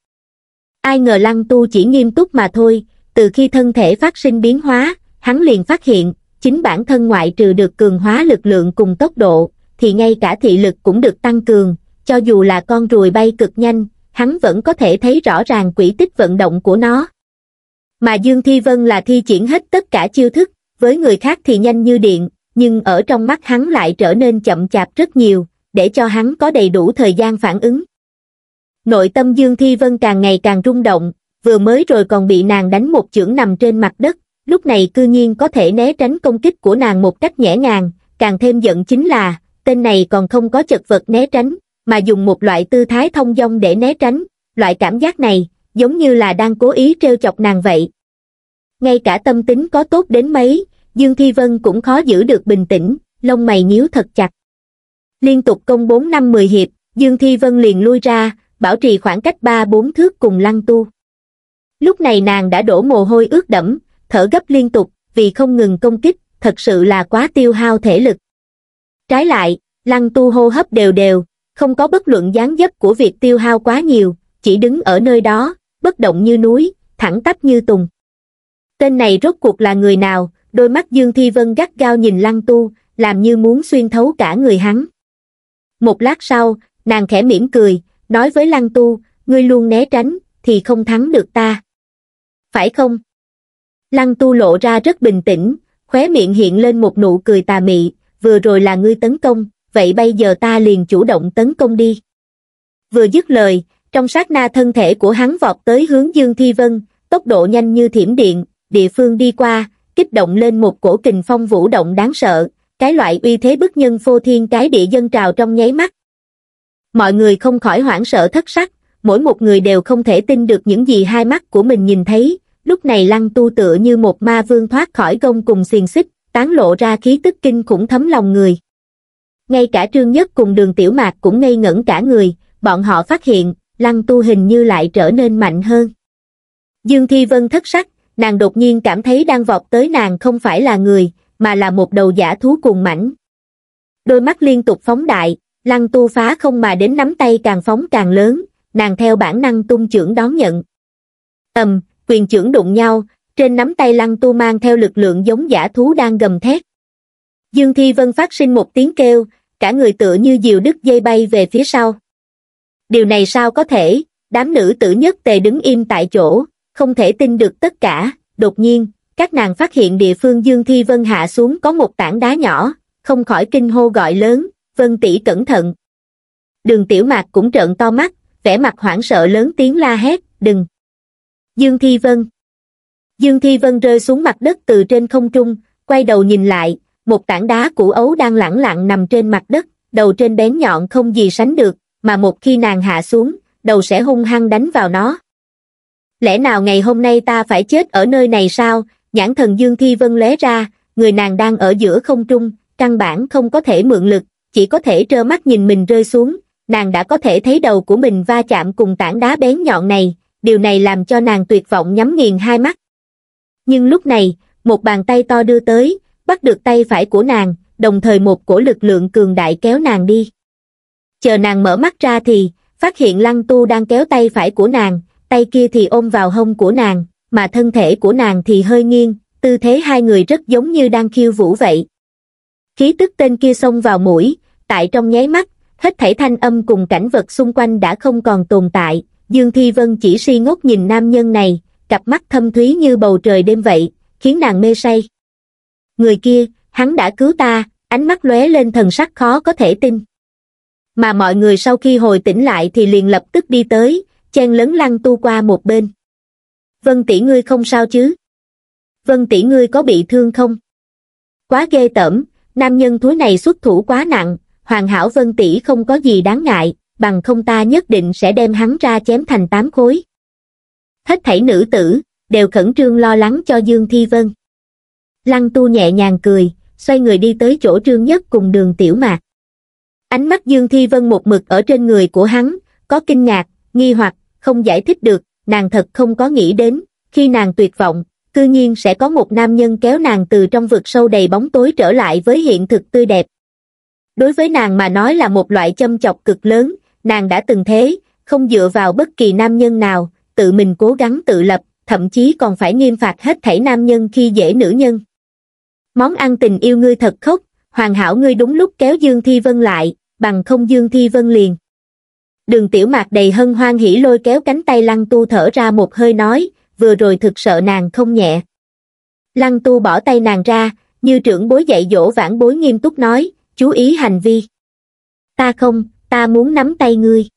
Ai ngờ Lăng Tu chỉ nghiêm túc mà thôi, từ khi thân thể phát sinh biến hóa, hắn liền phát hiện, chính bản thân ngoại trừ được cường hóa lực lượng cùng tốc độ, thì ngay cả thị lực cũng được tăng cường, cho dù là con ruồi bay cực nhanh, hắn vẫn có thể thấy rõ ràng quỹ tích vận động của nó. Mà Dương Thi Vân là thi triển hết tất cả chiêu thức, với người khác thì nhanh như điện, nhưng ở trong mắt hắn lại trở nên chậm chạp rất nhiều, để cho hắn có đầy đủ thời gian phản ứng. Nội tâm Dương Thi Vân càng ngày càng rung động, vừa mới rồi còn bị nàng đánh một chưởng nằm trên mặt đất, lúc này cư nhiên có thể né tránh công kích của nàng một cách nhẹ nhàng, càng thêm giận chính là, tên này còn không có chật vật né tránh, mà dùng một loại tư thái thông dong để né tránh, loại cảm giác này, giống như là đang cố ý trêu chọc nàng vậy. Ngay cả tâm tính có tốt đến mấy, Dương Thi Vân cũng khó giữ được bình tĩnh, lông mày nhíu thật chặt. Liên tục công 4 năm 10 hiệp, Dương Thi Vân liền lui ra, bảo trì khoảng cách 3-4 thước cùng lăng tu. Lúc này nàng đã đổ mồ hôi ướt đẫm, thở gấp liên tục, vì không ngừng công kích, thật sự là quá tiêu hao thể lực. Trái lại, lăng tu hô hấp đều đều, không có bất luận dáng dấp của việc tiêu hao quá nhiều chỉ đứng ở nơi đó bất động như núi thẳng tắp như tùng tên này rốt cuộc là người nào đôi mắt dương thi vân gắt gao nhìn lăng tu làm như muốn xuyên thấu cả người hắn một lát sau nàng khẽ mỉm cười nói với lăng tu ngươi luôn né tránh thì không thắng được ta phải không lăng tu lộ ra rất bình tĩnh khóe miệng hiện lên một nụ cười tà mị vừa rồi là ngươi tấn công vậy bây giờ ta liền chủ động tấn công đi. Vừa dứt lời, trong sát na thân thể của hắn vọt tới hướng Dương Thi Vân, tốc độ nhanh như thiểm điện, địa phương đi qua, kích động lên một cổ kình phong vũ động đáng sợ, cái loại uy thế bức nhân phô thiên cái địa dân trào trong nháy mắt. Mọi người không khỏi hoảng sợ thất sắc, mỗi một người đều không thể tin được những gì hai mắt của mình nhìn thấy, lúc này lăng tu tựa như một ma vương thoát khỏi gông cùng xiềng xích, tán lộ ra khí tức kinh khủng thấm lòng người ngay cả Trương Nhất cùng đường Tiểu Mạc cũng ngây ngẩn cả người, bọn họ phát hiện, lăng tu hình như lại trở nên mạnh hơn. Dương Thi Vân thất sắc, nàng đột nhiên cảm thấy đang vọt tới nàng không phải là người, mà là một đầu giả thú cuồng mảnh. Đôi mắt liên tục phóng đại, lăng tu phá không mà đến nắm tay càng phóng càng lớn, nàng theo bản năng tung trưởng đón nhận. Ầm, quyền trưởng đụng nhau, trên nắm tay lăng tu mang theo lực lượng giống giả thú đang gầm thét. Dương Thi Vân phát sinh một tiếng kêu, cả người tựa như diều đứt dây bay về phía sau. Điều này sao có thể, đám nữ tử nhất tề đứng im tại chỗ, không thể tin được tất cả, đột nhiên, các nàng phát hiện địa phương Dương Thi Vân hạ xuống có một tảng đá nhỏ, không khỏi kinh hô gọi lớn, Vân tỷ cẩn thận. Đường Tiểu Mạc cũng trợn to mắt, vẻ mặt hoảng sợ lớn tiếng la hét, đừng. Dương Thi Vân. Dương Thi Vân rơi xuống mặt đất từ trên không trung, quay đầu nhìn lại, một tảng đá cũ ấu đang lẳng lặng nằm trên mặt đất đầu trên bén nhọn không gì sánh được mà một khi nàng hạ xuống đầu sẽ hung hăng đánh vào nó lẽ nào ngày hôm nay ta phải chết ở nơi này sao nhãn thần dương thi vân lóe ra người nàng đang ở giữa không trung căn bản không có thể mượn lực chỉ có thể trơ mắt nhìn mình rơi xuống nàng đã có thể thấy đầu của mình va chạm cùng tảng đá bén nhọn này điều này làm cho nàng tuyệt vọng nhắm nghiền hai mắt nhưng lúc này một bàn tay to đưa tới bắt được tay phải của nàng, đồng thời một cổ lực lượng cường đại kéo nàng đi. Chờ nàng mở mắt ra thì, phát hiện lăng tu đang kéo tay phải của nàng, tay kia thì ôm vào hông của nàng, mà thân thể của nàng thì hơi nghiêng, tư thế hai người rất giống như đang khiêu vũ vậy. Khí tức tên kia xông vào mũi, tại trong nháy mắt, hết thảy thanh âm cùng cảnh vật xung quanh đã không còn tồn tại, Dương Thi Vân chỉ si ngốc nhìn nam nhân này, cặp mắt thâm thúy như bầu trời đêm vậy, khiến nàng mê say người kia hắn đã cứu ta ánh mắt lóe lên thần sắc khó có thể tin mà mọi người sau khi hồi tỉnh lại thì liền lập tức đi tới chen lấn lăng tu qua một bên vân tỷ ngươi không sao chứ vân tỷ ngươi có bị thương không quá ghê tởm nam nhân thúi này xuất thủ quá nặng hoàn hảo vân tỷ không có gì đáng ngại bằng không ta nhất định sẽ đem hắn ra chém thành tám khối hết thảy nữ tử đều khẩn trương lo lắng cho dương thi vân lăng tu nhẹ nhàng cười xoay người đi tới chỗ trương nhất cùng đường tiểu mạc ánh mắt dương thi vân một mực ở trên người của hắn có kinh ngạc nghi hoặc không giải thích được nàng thật không có nghĩ đến khi nàng tuyệt vọng cư nhiên sẽ có một nam nhân kéo nàng từ trong vực sâu đầy bóng tối trở lại với hiện thực tươi đẹp đối với nàng mà nói là một loại châm chọc cực lớn nàng đã từng thế không dựa vào bất kỳ nam nhân nào tự mình cố gắng tự lập thậm chí còn phải nghiêm phạt hết thảy nam nhân khi dễ nữ nhân món ăn tình yêu ngươi thật khốc, hoàn hảo ngươi đúng lúc kéo Dương Thi Vân lại, bằng không Dương Thi Vân liền. Đường tiểu mạc đầy hân hoan hỉ lôi kéo cánh tay lăng tu thở ra một hơi nói, vừa rồi thực sợ nàng không nhẹ. Lăng tu bỏ tay nàng ra, như trưởng bối dạy dỗ vãn bối nghiêm túc nói, chú ý hành vi. Ta không, ta muốn nắm tay ngươi.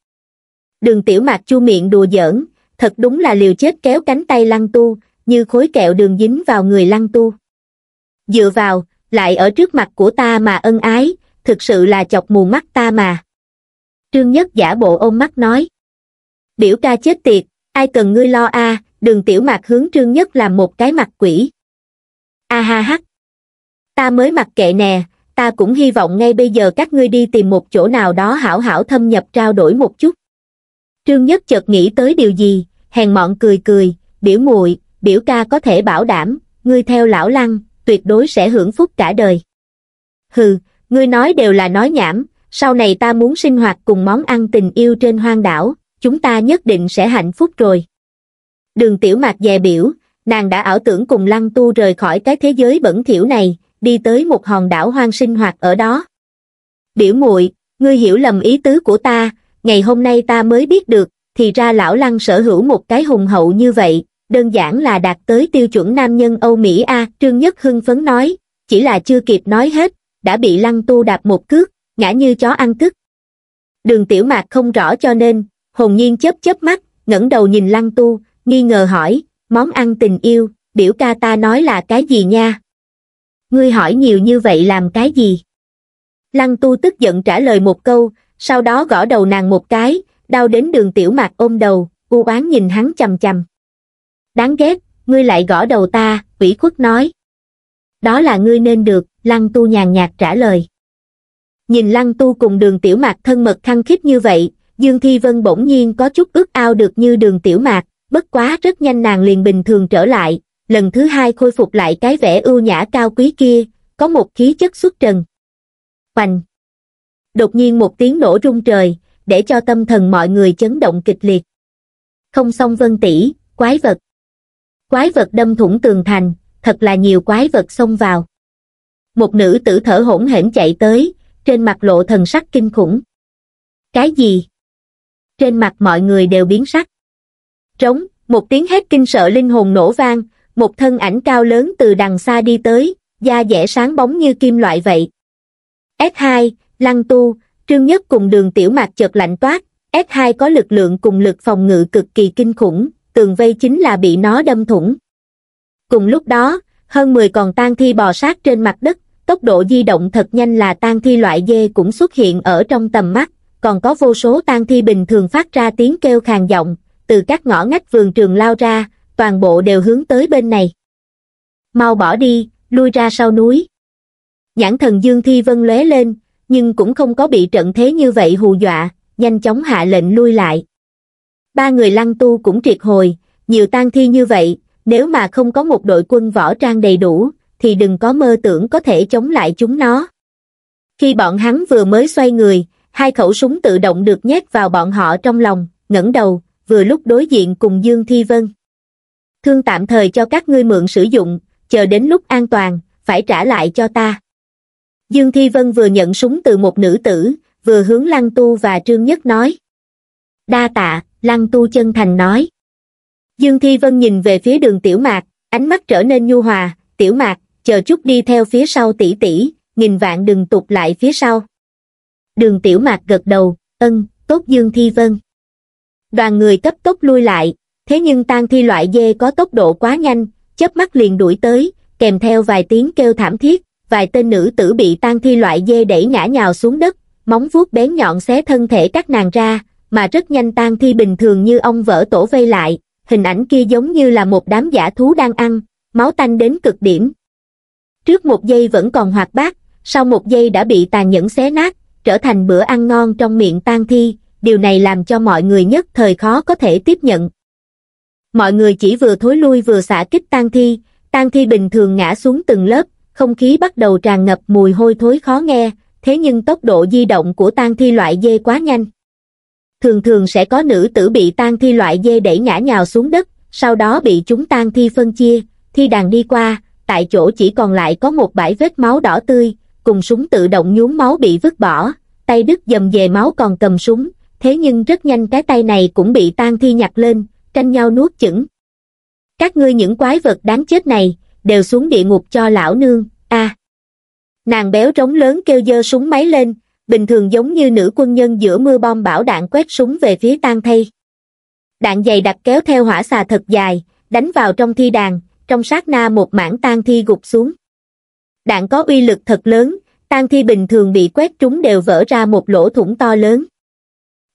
Đường tiểu mạc chu miệng đùa giỡn, thật đúng là liều chết kéo cánh tay lăng tu, như khối kẹo đường dính vào người lăng tu dựa vào, lại ở trước mặt của ta mà ân ái, thực sự là chọc mù mắt ta mà. Trương Nhất giả bộ ôm mắt nói. Biểu ca chết tiệt, ai cần ngươi lo a à, đường tiểu mạc hướng Trương Nhất làm một cái mặt quỷ. A ha hắc. Ta mới mặc kệ nè, ta cũng hy vọng ngay bây giờ các ngươi đi tìm một chỗ nào đó hảo hảo thâm nhập trao đổi một chút. Trương Nhất chợt nghĩ tới điều gì, hèn mọn cười cười, biểu muội biểu ca có thể bảo đảm, ngươi theo lão lăng, tuyệt đối sẽ hưởng phúc cả đời. Hừ, ngươi nói đều là nói nhảm, sau này ta muốn sinh hoạt cùng món ăn tình yêu trên hoang đảo, chúng ta nhất định sẽ hạnh phúc rồi. Đường tiểu mạc dè biểu, nàng đã ảo tưởng cùng lăng tu rời khỏi cái thế giới bẩn thỉu này, đi tới một hòn đảo hoang sinh hoạt ở đó. Biểu muội ngươi hiểu lầm ý tứ của ta, ngày hôm nay ta mới biết được, thì ra lão lăng sở hữu một cái hùng hậu như vậy, đơn giản là đạt tới tiêu chuẩn nam nhân Âu Mỹ A. Trương Nhất hưng phấn nói, chỉ là chưa kịp nói hết, đã bị lăng tu đạp một cước, ngã như chó ăn cứt. Đường tiểu mạc không rõ cho nên, hồn nhiên chớp chớp mắt, ngẩng đầu nhìn lăng tu, nghi ngờ hỏi, món ăn tình yêu, biểu ca ta nói là cái gì nha? Ngươi hỏi nhiều như vậy làm cái gì? Lăng tu tức giận trả lời một câu, sau đó gõ đầu nàng một cái, đau đến đường tiểu mạc ôm đầu, u oán nhìn hắn chầm chầm. Đáng ghét, ngươi lại gõ đầu ta, ủy khuất nói. Đó là ngươi nên được, lăng tu nhàn nhạt trả lời. Nhìn lăng tu cùng đường tiểu mạc thân mật khăng khít như vậy, Dương Thi Vân bỗng nhiên có chút ước ao được như đường tiểu mạc, bất quá rất nhanh nàng liền bình thường trở lại, lần thứ hai khôi phục lại cái vẻ ưu nhã cao quý kia, có một khí chất xuất trần. Hoành! Đột nhiên một tiếng nổ rung trời, để cho tâm thần mọi người chấn động kịch liệt. Không xong vân tỷ, quái vật quái vật đâm thủng tường thành thật là nhiều quái vật xông vào một nữ tử thở hổn hển chạy tới trên mặt lộ thần sắc kinh khủng cái gì trên mặt mọi người đều biến sắc trống một tiếng hét kinh sợ linh hồn nổ vang một thân ảnh cao lớn từ đằng xa đi tới da dẻ sáng bóng như kim loại vậy s 2 lăng tu trương nhất cùng đường tiểu mạc chợt lạnh toát s 2 có lực lượng cùng lực phòng ngự cực kỳ kinh khủng tường vây chính là bị nó đâm thủng. Cùng lúc đó, hơn 10 còn tan thi bò sát trên mặt đất, tốc độ di động thật nhanh là tan thi loại dê cũng xuất hiện ở trong tầm mắt, còn có vô số tan thi bình thường phát ra tiếng kêu khàn giọng, từ các ngõ ngách vườn trường lao ra, toàn bộ đều hướng tới bên này. Mau bỏ đi, lui ra sau núi. Nhãn thần Dương Thi Vân lóe lên, nhưng cũng không có bị trận thế như vậy hù dọa, nhanh chóng hạ lệnh lui lại ba người lăng tu cũng triệt hồi, nhiều tang thi như vậy, nếu mà không có một đội quân võ trang đầy đủ, thì đừng có mơ tưởng có thể chống lại chúng nó. Khi bọn hắn vừa mới xoay người, hai khẩu súng tự động được nhét vào bọn họ trong lòng, ngẩng đầu, vừa lúc đối diện cùng Dương Thi Vân. Thương tạm thời cho các ngươi mượn sử dụng, chờ đến lúc an toàn, phải trả lại cho ta. Dương Thi Vân vừa nhận súng từ một nữ tử, vừa hướng Lăng Tu và Trương Nhất nói. Đa tạ, lăng tu chân thành nói. Dương Thi Vân nhìn về phía đường tiểu mạc, ánh mắt trở nên nhu hòa, tiểu mạc, chờ chút đi theo phía sau tỷ tỷ, nghìn vạn đừng tụt lại phía sau. Đường tiểu mạc gật đầu, ân, tốt Dương Thi Vân. Đoàn người cấp tốc lui lại, thế nhưng tan thi loại dê có tốc độ quá nhanh, chớp mắt liền đuổi tới, kèm theo vài tiếng kêu thảm thiết, vài tên nữ tử bị tan thi loại dê đẩy ngã nhào xuống đất, móng vuốt bén nhọn xé thân thể các nàng ra, mà rất nhanh tan thi bình thường như ông vỡ tổ vây lại, hình ảnh kia giống như là một đám giả thú đang ăn, máu tanh đến cực điểm. Trước một giây vẫn còn hoạt bát, sau một giây đã bị tàn nhẫn xé nát, trở thành bữa ăn ngon trong miệng tan thi, điều này làm cho mọi người nhất thời khó có thể tiếp nhận. Mọi người chỉ vừa thối lui vừa xả kích tan thi, tan thi bình thường ngã xuống từng lớp, không khí bắt đầu tràn ngập mùi hôi thối khó nghe, thế nhưng tốc độ di động của tan thi loại dê quá nhanh thường thường sẽ có nữ tử bị tang thi loại dê đẩy ngã nhào xuống đất, sau đó bị chúng tang thi phân chia, thi đàn đi qua, tại chỗ chỉ còn lại có một bãi vết máu đỏ tươi, cùng súng tự động nhuốm máu bị vứt bỏ, tay đứt dầm về máu còn cầm súng, thế nhưng rất nhanh cái tay này cũng bị tang thi nhặt lên, tranh nhau nuốt chửng. Các ngươi những quái vật đáng chết này, đều xuống địa ngục cho lão nương, a Nàng béo trống lớn kêu dơ súng máy lên, bình thường giống như nữ quân nhân giữa mưa bom bão đạn quét súng về phía tan thây. Đạn dày đặc kéo theo hỏa xà thật dài, đánh vào trong thi đàn, trong sát na một mảng tan thi gục xuống. Đạn có uy lực thật lớn, tan thi bình thường bị quét trúng đều vỡ ra một lỗ thủng to lớn.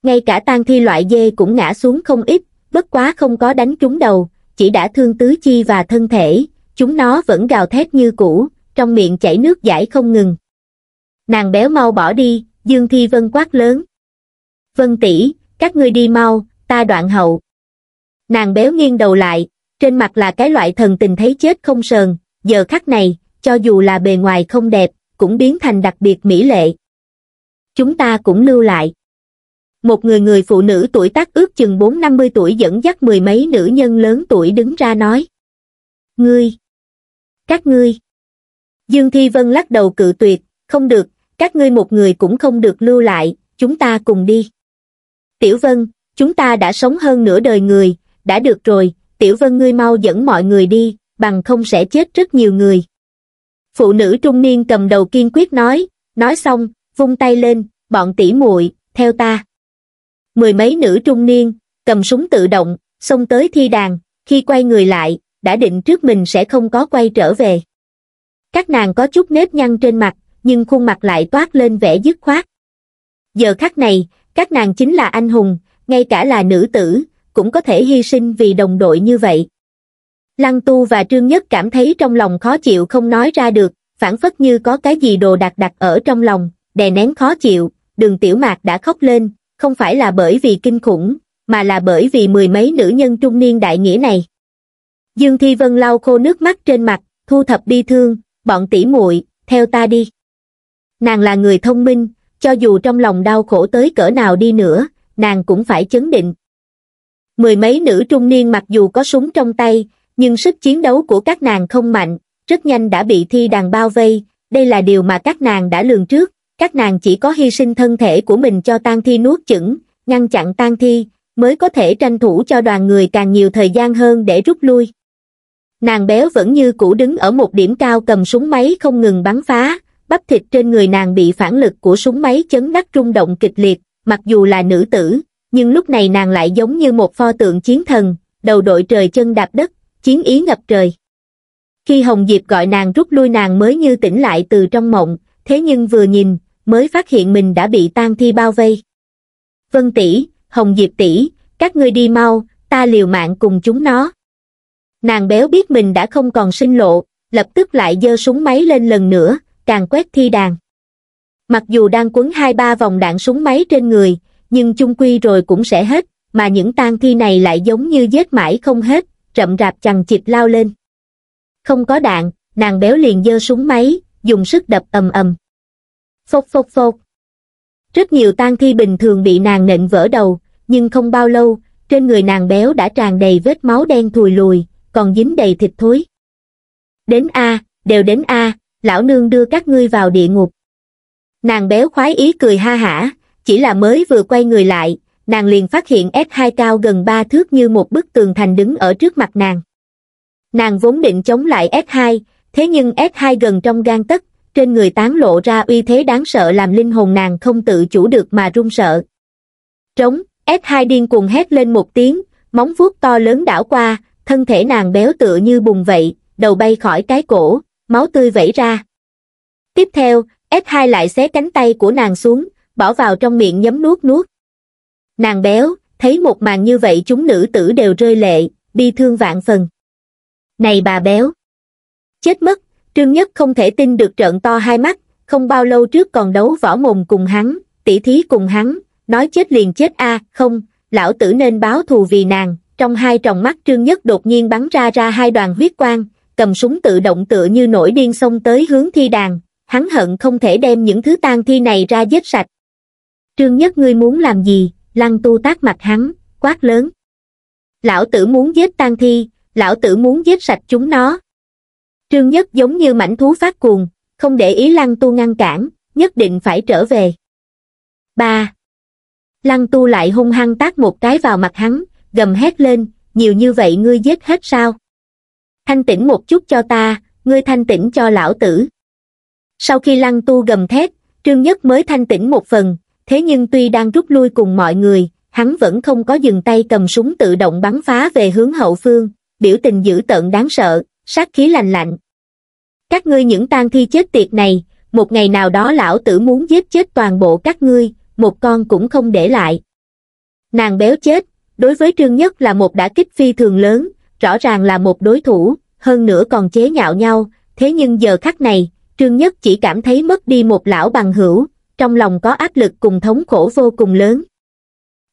Ngay cả tan thi loại dê cũng ngã xuống không ít, bất quá không có đánh trúng đầu, chỉ đã thương tứ chi và thân thể, chúng nó vẫn gào thét như cũ, trong miệng chảy nước giải không ngừng nàng béo mau bỏ đi, Dương Thi Vân quát lớn. Vân tỷ, các ngươi đi mau, ta đoạn hậu. Nàng béo nghiêng đầu lại, trên mặt là cái loại thần tình thấy chết không sờn, giờ khắc này, cho dù là bề ngoài không đẹp, cũng biến thành đặc biệt mỹ lệ. Chúng ta cũng lưu lại. Một người người phụ nữ tuổi tác ước chừng 4-50 tuổi dẫn dắt mười mấy nữ nhân lớn tuổi đứng ra nói. Ngươi! Các ngươi! Dương Thi Vân lắc đầu cự tuyệt, không được, các ngươi một người cũng không được lưu lại, chúng ta cùng đi. Tiểu Vân, chúng ta đã sống hơn nửa đời người, đã được rồi, Tiểu Vân ngươi mau dẫn mọi người đi, bằng không sẽ chết rất nhiều người. Phụ nữ trung niên cầm đầu kiên quyết nói, nói xong, vung tay lên, bọn tỉ muội theo ta. Mười mấy nữ trung niên, cầm súng tự động, xông tới thi đàn, khi quay người lại, đã định trước mình sẽ không có quay trở về. Các nàng có chút nếp nhăn trên mặt, nhưng khuôn mặt lại toát lên vẻ dứt khoát. Giờ khắc này, các nàng chính là anh hùng, ngay cả là nữ tử, cũng có thể hy sinh vì đồng đội như vậy. Lăng Tu và Trương Nhất cảm thấy trong lòng khó chịu không nói ra được, phản phất như có cái gì đồ đặc đặc ở trong lòng, đè nén khó chịu, đường tiểu mạc đã khóc lên, không phải là bởi vì kinh khủng, mà là bởi vì mười mấy nữ nhân trung niên đại nghĩa này. Dương Thi Vân lau khô nước mắt trên mặt, thu thập bi thương, bọn tỷ muội theo ta đi nàng là người thông minh cho dù trong lòng đau khổ tới cỡ nào đi nữa nàng cũng phải chấn định mười mấy nữ trung niên mặc dù có súng trong tay nhưng sức chiến đấu của các nàng không mạnh rất nhanh đã bị thi đàn bao vây đây là điều mà các nàng đã lường trước các nàng chỉ có hy sinh thân thể của mình cho tan thi nuốt chửng ngăn chặn tan thi mới có thể tranh thủ cho đoàn người càng nhiều thời gian hơn để rút lui nàng béo vẫn như cũ đứng ở một điểm cao cầm súng máy không ngừng bắn phá bắp thịt trên người nàng bị phản lực của súng máy chấn đắc rung động kịch liệt, mặc dù là nữ tử, nhưng lúc này nàng lại giống như một pho tượng chiến thần, đầu đội trời chân đạp đất, chiến ý ngập trời. Khi Hồng Diệp gọi nàng rút lui nàng mới như tỉnh lại từ trong mộng, thế nhưng vừa nhìn, mới phát hiện mình đã bị tan thi bao vây. Vân tỷ, Hồng Diệp tỷ, các ngươi đi mau, ta liều mạng cùng chúng nó. Nàng béo biết mình đã không còn sinh lộ, lập tức lại giơ súng máy lên lần nữa, càng quét thi đàn. Mặc dù đang quấn hai ba vòng đạn súng máy trên người, nhưng chung quy rồi cũng sẽ hết, mà những tan thi này lại giống như vết mãi không hết, rậm rạp chằng chịt lao lên. Không có đạn, nàng béo liền giơ súng máy, dùng sức đập ầm ầm. Phốc phốc phốc. Rất nhiều tan thi bình thường bị nàng nện vỡ đầu, nhưng không bao lâu, trên người nàng béo đã tràn đầy vết máu đen thùi lùi, còn dính đầy thịt thối. Đến A, đều đến A, lão nương đưa các ngươi vào địa ngục. Nàng béo khoái ý cười ha hả, chỉ là mới vừa quay người lại, nàng liền phát hiện S 2 cao gần 3 thước như một bức tường thành đứng ở trước mặt nàng. Nàng vốn định chống lại S 2 thế nhưng S 2 gần trong gan tất trên người tán lộ ra uy thế đáng sợ làm linh hồn nàng không tự chủ được mà run sợ. Trống, S 2 điên cuồng hét lên một tiếng, móng vuốt to lớn đảo qua, thân thể nàng béo tựa như bùng vậy, đầu bay khỏi cái cổ, máu tươi vẩy ra. Tiếp theo, F2 lại xé cánh tay của nàng xuống, bỏ vào trong miệng nhấm nuốt nuốt. Nàng béo, thấy một màn như vậy chúng nữ tử đều rơi lệ, bi thương vạn phần. Này bà béo! Chết mất, Trương Nhất không thể tin được trợn to hai mắt, không bao lâu trước còn đấu võ mồm cùng hắn, tỷ thí cùng hắn, nói chết liền chết a à, không, lão tử nên báo thù vì nàng. Trong hai tròng mắt Trương Nhất đột nhiên bắn ra ra hai đoàn huyết quang, cầm súng tự động tựa như nổi điên xông tới hướng thi đàn, hắn hận không thể đem những thứ tang thi này ra giết sạch. Trương Nhất ngươi muốn làm gì, lăng tu tác mặt hắn, quát lớn. Lão tử muốn giết tang thi, lão tử muốn giết sạch chúng nó. Trương Nhất giống như mảnh thú phát cuồng, không để ý lăng tu ngăn cản, nhất định phải trở về. 3. Lăng tu lại hung hăng tác một cái vào mặt hắn, gầm hét lên, nhiều như vậy ngươi giết hết sao? thanh tĩnh một chút cho ta ngươi thanh tĩnh cho lão tử sau khi lăng tu gầm thét trương nhất mới thanh tĩnh một phần thế nhưng tuy đang rút lui cùng mọi người hắn vẫn không có dừng tay cầm súng tự động bắn phá về hướng hậu phương biểu tình dữ tợn đáng sợ sát khí lành lạnh các ngươi những tang thi chết tiệt này một ngày nào đó lão tử muốn giết chết toàn bộ các ngươi một con cũng không để lại nàng béo chết đối với trương nhất là một đả kích phi thường lớn rõ ràng là một đối thủ, hơn nữa còn chế nhạo nhau, thế nhưng giờ khắc này, Trương Nhất chỉ cảm thấy mất đi một lão bằng hữu, trong lòng có áp lực cùng thống khổ vô cùng lớn.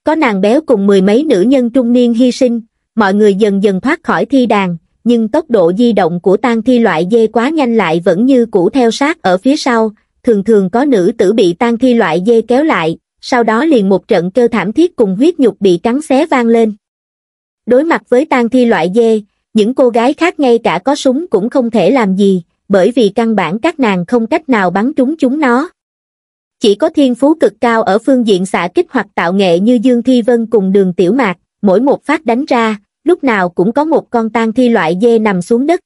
Có nàng béo cùng mười mấy nữ nhân trung niên hy sinh, mọi người dần dần thoát khỏi thi đàn, nhưng tốc độ di động của tang thi loại dê quá nhanh lại vẫn như cũ theo sát ở phía sau, thường thường có nữ tử bị tang thi loại dê kéo lại, sau đó liền một trận kêu thảm thiết cùng huyết nhục bị cắn xé vang lên đối mặt với tang thi loại dê những cô gái khác ngay cả có súng cũng không thể làm gì bởi vì căn bản các nàng không cách nào bắn trúng chúng nó chỉ có thiên phú cực cao ở phương diện xạ kích hoặc tạo nghệ như dương thi vân cùng đường tiểu mạc mỗi một phát đánh ra lúc nào cũng có một con tang thi loại dê nằm xuống đất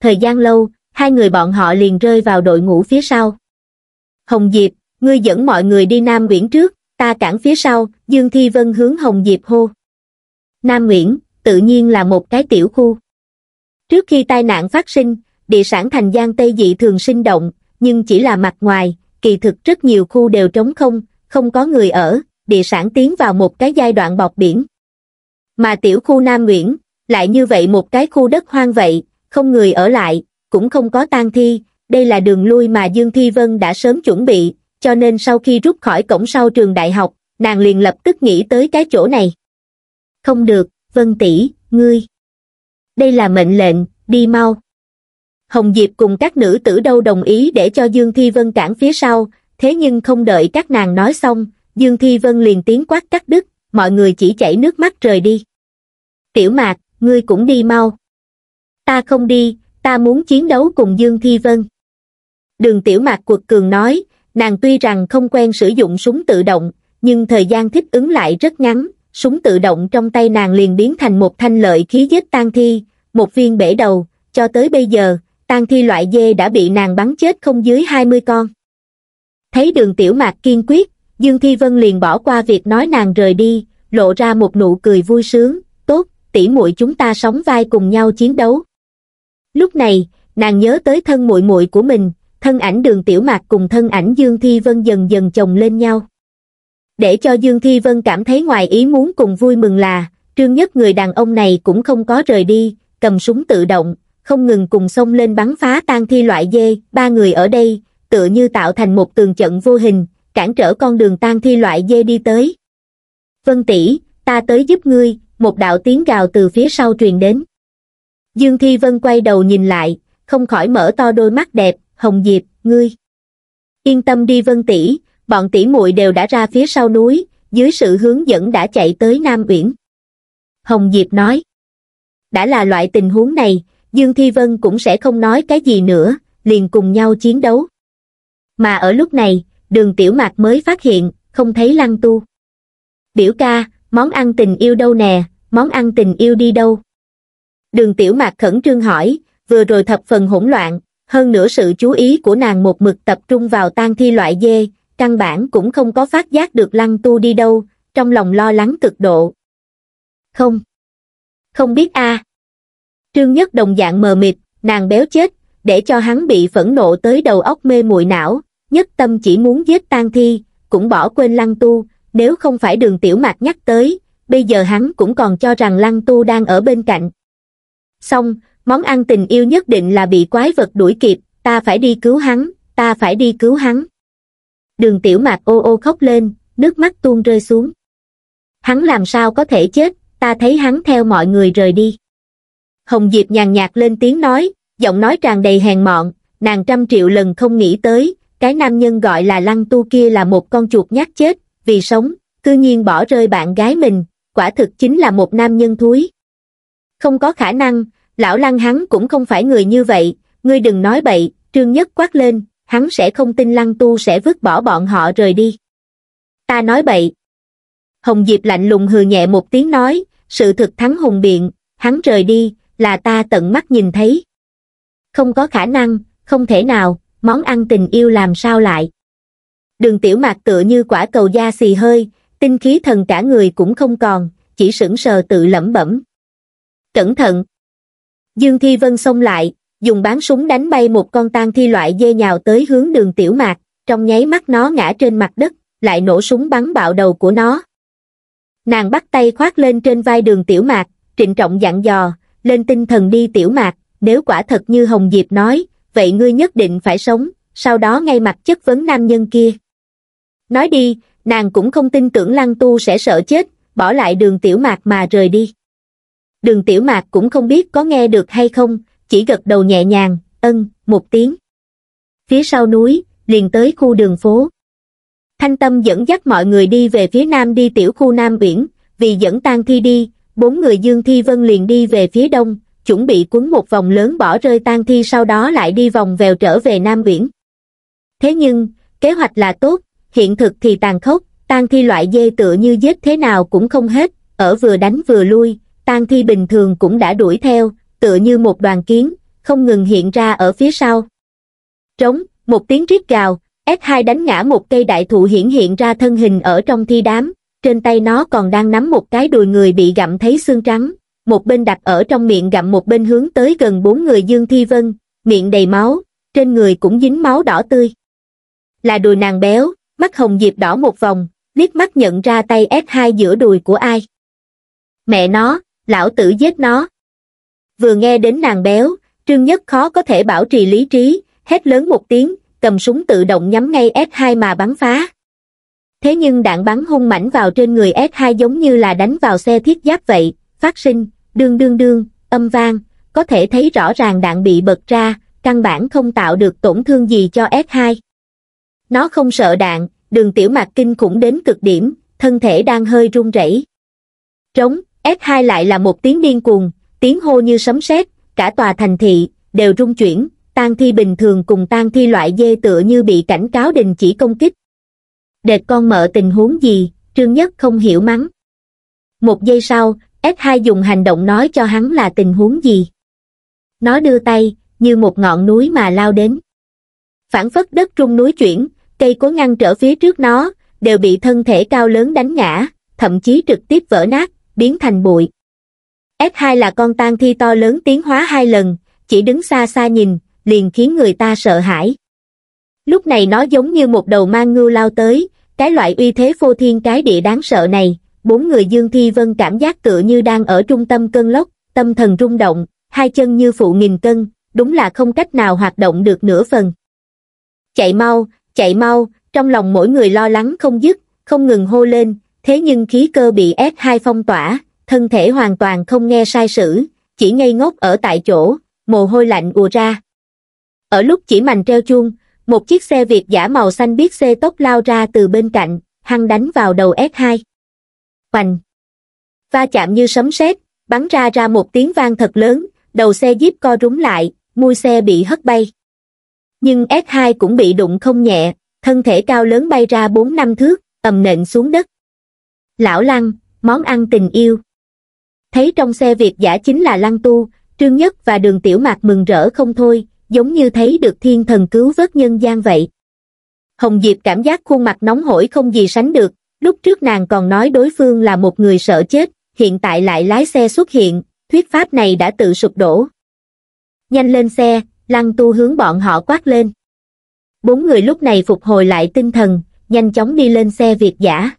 thời gian lâu hai người bọn họ liền rơi vào đội ngũ phía sau hồng diệp ngươi dẫn mọi người đi nam uyển trước ta cản phía sau dương thi vân hướng hồng diệp hô Nam Nguyễn, tự nhiên là một cái tiểu khu. Trước khi tai nạn phát sinh, địa sản thành Giang Tây dị thường sinh động, nhưng chỉ là mặt ngoài, kỳ thực rất nhiều khu đều trống không, không có người ở, địa sản tiến vào một cái giai đoạn bọc biển. Mà tiểu khu Nam Nguyễn, lại như vậy một cái khu đất hoang vậy, không người ở lại, cũng không có tang thi, đây là đường lui mà Dương Thi Vân đã sớm chuẩn bị, cho nên sau khi rút khỏi cổng sau trường đại học, nàng liền lập tức nghĩ tới cái chỗ này không được, Vân tỷ, ngươi. Đây là mệnh lệnh, đi mau. Hồng Diệp cùng các nữ tử đâu đồng ý để cho Dương Thi Vân cản phía sau, thế nhưng không đợi các nàng nói xong, Dương Thi Vân liền tiếng quát cắt đứt, mọi người chỉ chảy nước mắt rời đi. Tiểu Mạc, ngươi cũng đi mau. Ta không đi, ta muốn chiến đấu cùng Dương Thi Vân. Đường Tiểu Mạc cuột cường nói, nàng tuy rằng không quen sử dụng súng tự động, nhưng thời gian thích ứng lại rất ngắn, súng tự động trong tay nàng liền biến thành một thanh lợi khí giết tan thi, một viên bể đầu, cho tới bây giờ, tan thi loại dê đã bị nàng bắn chết không dưới 20 con. Thấy đường tiểu mạc kiên quyết, Dương Thi Vân liền bỏ qua việc nói nàng rời đi, lộ ra một nụ cười vui sướng, tốt, tỉ muội chúng ta sóng vai cùng nhau chiến đấu. Lúc này, nàng nhớ tới thân muội muội của mình, thân ảnh đường tiểu mạc cùng thân ảnh Dương Thi Vân dần dần chồng lên nhau. Để cho Dương Thi Vân cảm thấy ngoài ý muốn cùng vui mừng là, trương nhất người đàn ông này cũng không có rời đi, cầm súng tự động, không ngừng cùng sông lên bắn phá tan thi loại dê, ba người ở đây, tựa như tạo thành một tường trận vô hình, cản trở con đường tan thi loại dê đi tới. Vân tỷ, ta tới giúp ngươi, một đạo tiếng gào từ phía sau truyền đến. Dương Thi Vân quay đầu nhìn lại, không khỏi mở to đôi mắt đẹp, Hồng Diệp, ngươi. Yên tâm đi Vân tỷ, bọn tỷ muội đều đã ra phía sau núi dưới sự hướng dẫn đã chạy tới nam uyển hồng diệp nói đã là loại tình huống này dương thi vân cũng sẽ không nói cái gì nữa liền cùng nhau chiến đấu mà ở lúc này đường tiểu mạc mới phát hiện không thấy lăng tu biểu ca món ăn tình yêu đâu nè món ăn tình yêu đi đâu đường tiểu mạc khẩn trương hỏi vừa rồi thập phần hỗn loạn hơn nữa sự chú ý của nàng một mực tập trung vào tan thi loại dê căn bản cũng không có phát giác được lăng tu đi đâu, trong lòng lo lắng cực độ. Không, không biết a Trương Nhất đồng dạng mờ mịt, nàng béo chết, để cho hắn bị phẫn nộ tới đầu óc mê muội não, nhất tâm chỉ muốn giết tan thi, cũng bỏ quên lăng tu, nếu không phải đường tiểu mạc nhắc tới, bây giờ hắn cũng còn cho rằng lăng tu đang ở bên cạnh. Xong, món ăn tình yêu nhất định là bị quái vật đuổi kịp, ta phải đi cứu hắn, ta phải đi cứu hắn đường tiểu mạc ô ô khóc lên nước mắt tuôn rơi xuống hắn làm sao có thể chết ta thấy hắn theo mọi người rời đi hồng diệp nhàn nhạt lên tiếng nói giọng nói tràn đầy hèn mọn nàng trăm triệu lần không nghĩ tới cái nam nhân gọi là lăng tu kia là một con chuột nhát chết vì sống cư nhiên bỏ rơi bạn gái mình quả thực chính là một nam nhân thúi không có khả năng lão lăng hắn cũng không phải người như vậy ngươi đừng nói bậy trương nhất quát lên hắn sẽ không tin lăng tu sẽ vứt bỏ bọn họ rời đi. Ta nói bậy. Hồng Diệp lạnh lùng hừ nhẹ một tiếng nói, sự thực thắng hùng biện, hắn rời đi, là ta tận mắt nhìn thấy. Không có khả năng, không thể nào, món ăn tình yêu làm sao lại. Đường tiểu mạc tựa như quả cầu da xì hơi, tinh khí thần cả người cũng không còn, chỉ sững sờ tự lẩm bẩm. Cẩn thận! Dương Thi Vân xông lại, dùng bán súng đánh bay một con tan thi loại dê nhào tới hướng đường tiểu mạc, trong nháy mắt nó ngã trên mặt đất, lại nổ súng bắn bạo đầu của nó. Nàng bắt tay khoác lên trên vai đường tiểu mạc, trịnh trọng dặn dò, lên tinh thần đi tiểu mạc, nếu quả thật như Hồng Diệp nói, vậy ngươi nhất định phải sống, sau đó ngay mặt chất vấn nam nhân kia. Nói đi, nàng cũng không tin tưởng Lăng Tu sẽ sợ chết, bỏ lại đường tiểu mạc mà rời đi. Đường tiểu mạc cũng không biết có nghe được hay không, chỉ gật đầu nhẹ nhàng, ân, một tiếng. Phía sau núi, liền tới khu đường phố. Thanh Tâm dẫn dắt mọi người đi về phía nam đi tiểu khu Nam biển, vì dẫn tang thi đi, bốn người Dương Thi Vân liền đi về phía đông, chuẩn bị cuốn một vòng lớn bỏ rơi tang thi sau đó lại đi vòng vèo trở về Nam biển. Thế nhưng, kế hoạch là tốt, hiện thực thì tàn khốc, tang thi loại dê tựa như giết thế nào cũng không hết, ở vừa đánh vừa lui, tang thi bình thường cũng đã đuổi theo, tựa như một đoàn kiến, không ngừng hiện ra ở phía sau. Trống, một tiếng rít gào, S2 đánh ngã một cây đại thụ hiển hiện ra thân hình ở trong thi đám, trên tay nó còn đang nắm một cái đùi người bị gặm thấy xương trắng, một bên đặt ở trong miệng gặm một bên hướng tới gần bốn người Dương Thi Vân, miệng đầy máu, trên người cũng dính máu đỏ tươi. Là đùi nàng béo, mắt hồng diệp đỏ một vòng, liếc mắt nhận ra tay S2 giữa đùi của ai. Mẹ nó, lão tử giết nó vừa nghe đến nàng béo trương nhất khó có thể bảo trì lý trí hét lớn một tiếng cầm súng tự động nhắm ngay s 2 mà bắn phá thế nhưng đạn bắn hung mảnh vào trên người s 2 giống như là đánh vào xe thiết giáp vậy phát sinh đương đương đương âm vang có thể thấy rõ ràng đạn bị bật ra căn bản không tạo được tổn thương gì cho s 2 nó không sợ đạn đường tiểu mạc kinh khủng đến cực điểm thân thể đang hơi run rẩy trống s 2 lại là một tiếng điên cuồng tiếng hô như sấm sét cả tòa thành thị đều rung chuyển tang thi bình thường cùng tang thi loại dê tựa như bị cảnh cáo đình chỉ công kích đệt con mợ tình huống gì trương nhất không hiểu mắng một giây sau s 2 dùng hành động nói cho hắn là tình huống gì nó đưa tay như một ngọn núi mà lao đến phản phất đất trung núi chuyển cây cối ngăn trở phía trước nó đều bị thân thể cao lớn đánh ngã thậm chí trực tiếp vỡ nát biến thành bụi F2 là con tan thi to lớn tiến hóa hai lần, chỉ đứng xa xa nhìn, liền khiến người ta sợ hãi. Lúc này nó giống như một đầu mang ngưu lao tới, cái loại uy thế phô thiên cái địa đáng sợ này, bốn người Dương Thi Vân cảm giác tựa như đang ở trung tâm cơn lốc, tâm thần rung động, hai chân như phụ nghìn cân, đúng là không cách nào hoạt động được nửa phần. Chạy mau, chạy mau, trong lòng mỗi người lo lắng không dứt, không ngừng hô lên, thế nhưng khí cơ bị S2 phong tỏa, thân thể hoàn toàn không nghe sai sử, chỉ ngây ngốc ở tại chỗ, mồ hôi lạnh ùa ra. Ở lúc chỉ mành treo chuông, một chiếc xe Việt giả màu xanh biết xe tốc lao ra từ bên cạnh, hăng đánh vào đầu S2. Hoành! Va chạm như sấm sét, bắn ra ra một tiếng vang thật lớn, đầu xe jeep co rúm lại, mui xe bị hất bay. Nhưng S2 cũng bị đụng không nhẹ, thân thể cao lớn bay ra 4 năm thước, ầm nện xuống đất. Lão Lăng, món ăn tình yêu thấy trong xe việt giả chính là lăng tu trương nhất và đường tiểu mạc mừng rỡ không thôi giống như thấy được thiên thần cứu vớt nhân gian vậy hồng diệp cảm giác khuôn mặt nóng hổi không gì sánh được lúc trước nàng còn nói đối phương là một người sợ chết hiện tại lại lái xe xuất hiện thuyết pháp này đã tự sụp đổ nhanh lên xe lăng tu hướng bọn họ quát lên bốn người lúc này phục hồi lại tinh thần nhanh chóng đi lên xe việt giả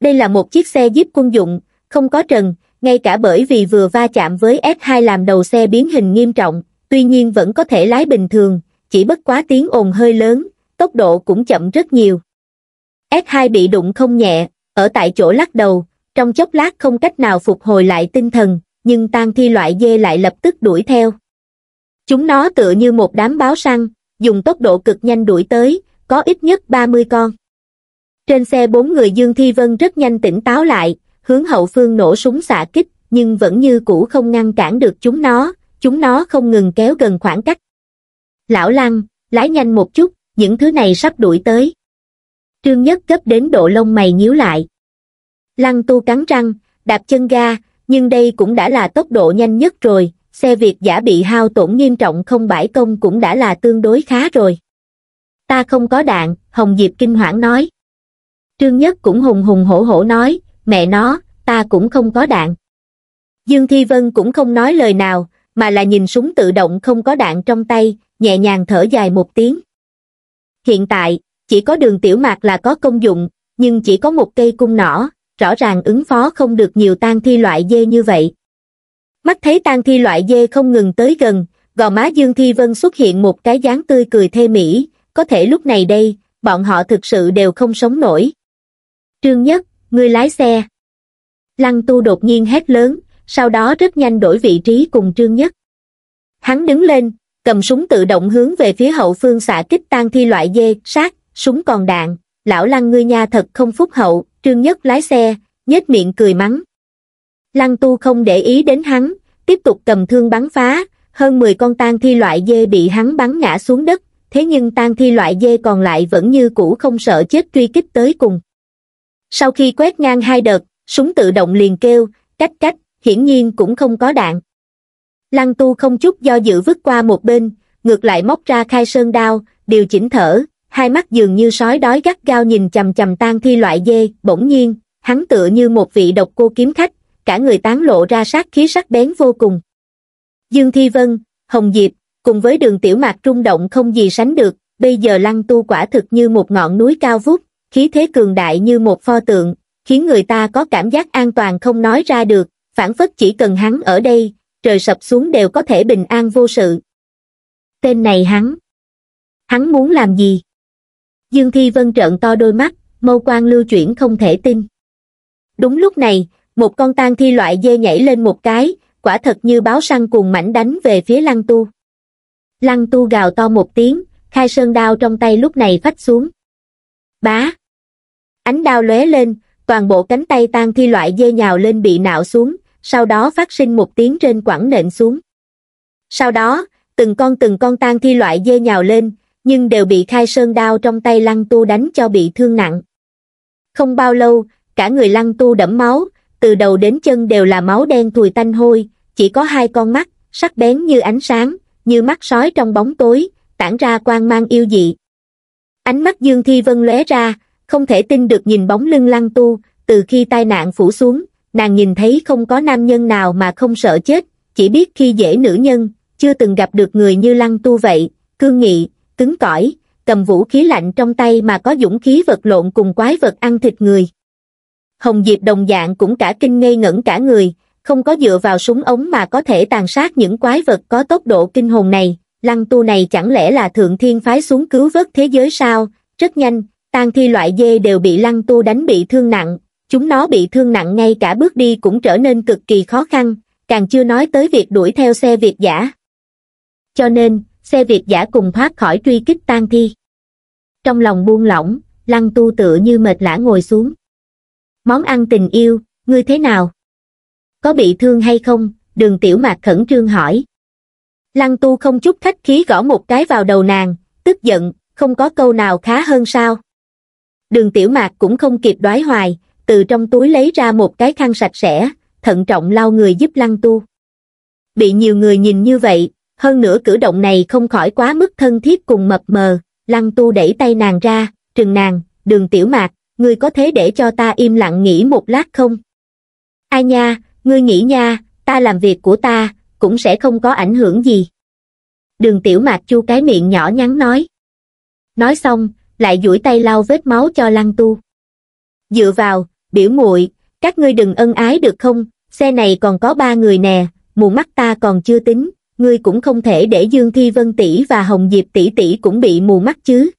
đây là một chiếc xe jeep quân dụng không có trần ngay cả bởi vì vừa va chạm với S2 làm đầu xe biến hình nghiêm trọng, tuy nhiên vẫn có thể lái bình thường, chỉ bất quá tiếng ồn hơi lớn, tốc độ cũng chậm rất nhiều. S2 bị đụng không nhẹ, ở tại chỗ lắc đầu, trong chốc lát không cách nào phục hồi lại tinh thần, nhưng tang thi loại dê lại lập tức đuổi theo. Chúng nó tựa như một đám báo săn, dùng tốc độ cực nhanh đuổi tới, có ít nhất 30 con. Trên xe bốn người Dương Thi Vân rất nhanh tỉnh táo lại, hướng hậu phương nổ súng xạ kích, nhưng vẫn như cũ không ngăn cản được chúng nó, chúng nó không ngừng kéo gần khoảng cách. Lão Lăng, lái nhanh một chút, những thứ này sắp đuổi tới. Trương Nhất gấp đến độ lông mày nhíu lại. Lăng tu cắn răng, đạp chân ga, nhưng đây cũng đã là tốc độ nhanh nhất rồi, xe Việt giả bị hao tổn nghiêm trọng không bãi công cũng đã là tương đối khá rồi. Ta không có đạn, Hồng Diệp kinh hoảng nói. Trương Nhất cũng hùng hùng hổ hổ nói, mẹ nó ta cũng không có đạn dương thi vân cũng không nói lời nào mà là nhìn súng tự động không có đạn trong tay nhẹ nhàng thở dài một tiếng hiện tại chỉ có đường tiểu mạc là có công dụng nhưng chỉ có một cây cung nỏ rõ ràng ứng phó không được nhiều tan thi loại dê như vậy mắt thấy tan thi loại dê không ngừng tới gần gò má dương thi vân xuất hiện một cái dáng tươi cười thê mỹ có thể lúc này đây bọn họ thực sự đều không sống nổi trương nhất ngươi lái xe. Lăng tu đột nhiên hét lớn, sau đó rất nhanh đổi vị trí cùng trương nhất. Hắn đứng lên, cầm súng tự động hướng về phía hậu phương xạ kích tan thi loại dê, sát, súng còn đạn, lão lăng ngươi nha thật không phúc hậu, trương nhất lái xe, nhếch miệng cười mắng. Lăng tu không để ý đến hắn, tiếp tục cầm thương bắn phá, hơn 10 con tan thi loại dê bị hắn bắn ngã xuống đất, thế nhưng tan thi loại dê còn lại vẫn như cũ không sợ chết truy kích tới cùng sau khi quét ngang hai đợt súng tự động liền kêu cách cách hiển nhiên cũng không có đạn lăng tu không chút do dự vứt qua một bên ngược lại móc ra khai sơn đao điều chỉnh thở hai mắt dường như sói đói gắt gao nhìn chằm chằm tan thi loại dê bỗng nhiên hắn tựa như một vị độc cô kiếm khách cả người tán lộ ra sát khí sắc bén vô cùng dương thi vân hồng diệp cùng với đường tiểu mạc rung động không gì sánh được bây giờ lăng tu quả thực như một ngọn núi cao vút khí thế cường đại như một pho tượng, khiến người ta có cảm giác an toàn không nói ra được, phản phất chỉ cần hắn ở đây, trời sập xuống đều có thể bình an vô sự. Tên này hắn. Hắn muốn làm gì? Dương Thi Vân trợn to đôi mắt, mâu quan lưu chuyển không thể tin. Đúng lúc này, một con tan thi loại dê nhảy lên một cái, quả thật như báo săn cuồng mảnh đánh về phía lăng tu. Lăng tu gào to một tiếng, khai sơn đao trong tay lúc này phách xuống. Bá. Ánh đao lóe lên, toàn bộ cánh tay tan thi loại dê nhào lên bị nạo xuống, sau đó phát sinh một tiếng trên quẳng nện xuống. Sau đó, từng con từng con tan thi loại dê nhào lên, nhưng đều bị khai sơn đao trong tay lăng tu đánh cho bị thương nặng. Không bao lâu, cả người lăng tu đẫm máu, từ đầu đến chân đều là máu đen thùi tanh hôi, chỉ có hai con mắt, sắc bén như ánh sáng, như mắt sói trong bóng tối, tản ra quang mang yêu dị. Ánh mắt Dương Thi Vân lóe ra, không thể tin được nhìn bóng lưng lăng tu, từ khi tai nạn phủ xuống, nàng nhìn thấy không có nam nhân nào mà không sợ chết, chỉ biết khi dễ nữ nhân, chưa từng gặp được người như lăng tu vậy, cương nghị, cứng cỏi, cầm vũ khí lạnh trong tay mà có dũng khí vật lộn cùng quái vật ăn thịt người. Hồng Diệp đồng dạng cũng cả kinh ngây ngẩn cả người, không có dựa vào súng ống mà có thể tàn sát những quái vật có tốc độ kinh hồn này, lăng tu này chẳng lẽ là thượng thiên phái xuống cứu vớt thế giới sao rất nhanh tang thi loại dê đều bị lăng tu đánh bị thương nặng chúng nó bị thương nặng ngay cả bước đi cũng trở nên cực kỳ khó khăn càng chưa nói tới việc đuổi theo xe việt giả cho nên xe việt giả cùng thoát khỏi truy kích tang thi trong lòng buông lỏng lăng tu tựa như mệt lã ngồi xuống món ăn tình yêu ngươi thế nào có bị thương hay không đường tiểu mạc khẩn trương hỏi Lăng tu không chút khách khí gõ một cái vào đầu nàng, tức giận, không có câu nào khá hơn sao. Đường tiểu mạc cũng không kịp đoái hoài, từ trong túi lấy ra một cái khăn sạch sẽ, thận trọng lau người giúp lăng tu. Bị nhiều người nhìn như vậy, hơn nữa cử động này không khỏi quá mức thân thiết cùng mập mờ, lăng tu đẩy tay nàng ra, trừng nàng, đường tiểu mạc, ngươi có thế để cho ta im lặng nghỉ một lát không? Ai nha, ngươi nghĩ nha, ta làm việc của ta, cũng sẽ không có ảnh hưởng gì. Đường tiểu mạc chu cái miệng nhỏ nhắn nói. Nói xong, lại duỗi tay lau vết máu cho lăng tu. Dựa vào, biểu muội các ngươi đừng ân ái được không, xe này còn có ba người nè, mù mắt ta còn chưa tính, ngươi cũng không thể để Dương Thi Vân tỷ và Hồng Diệp tỷ tỷ cũng bị mù mắt chứ.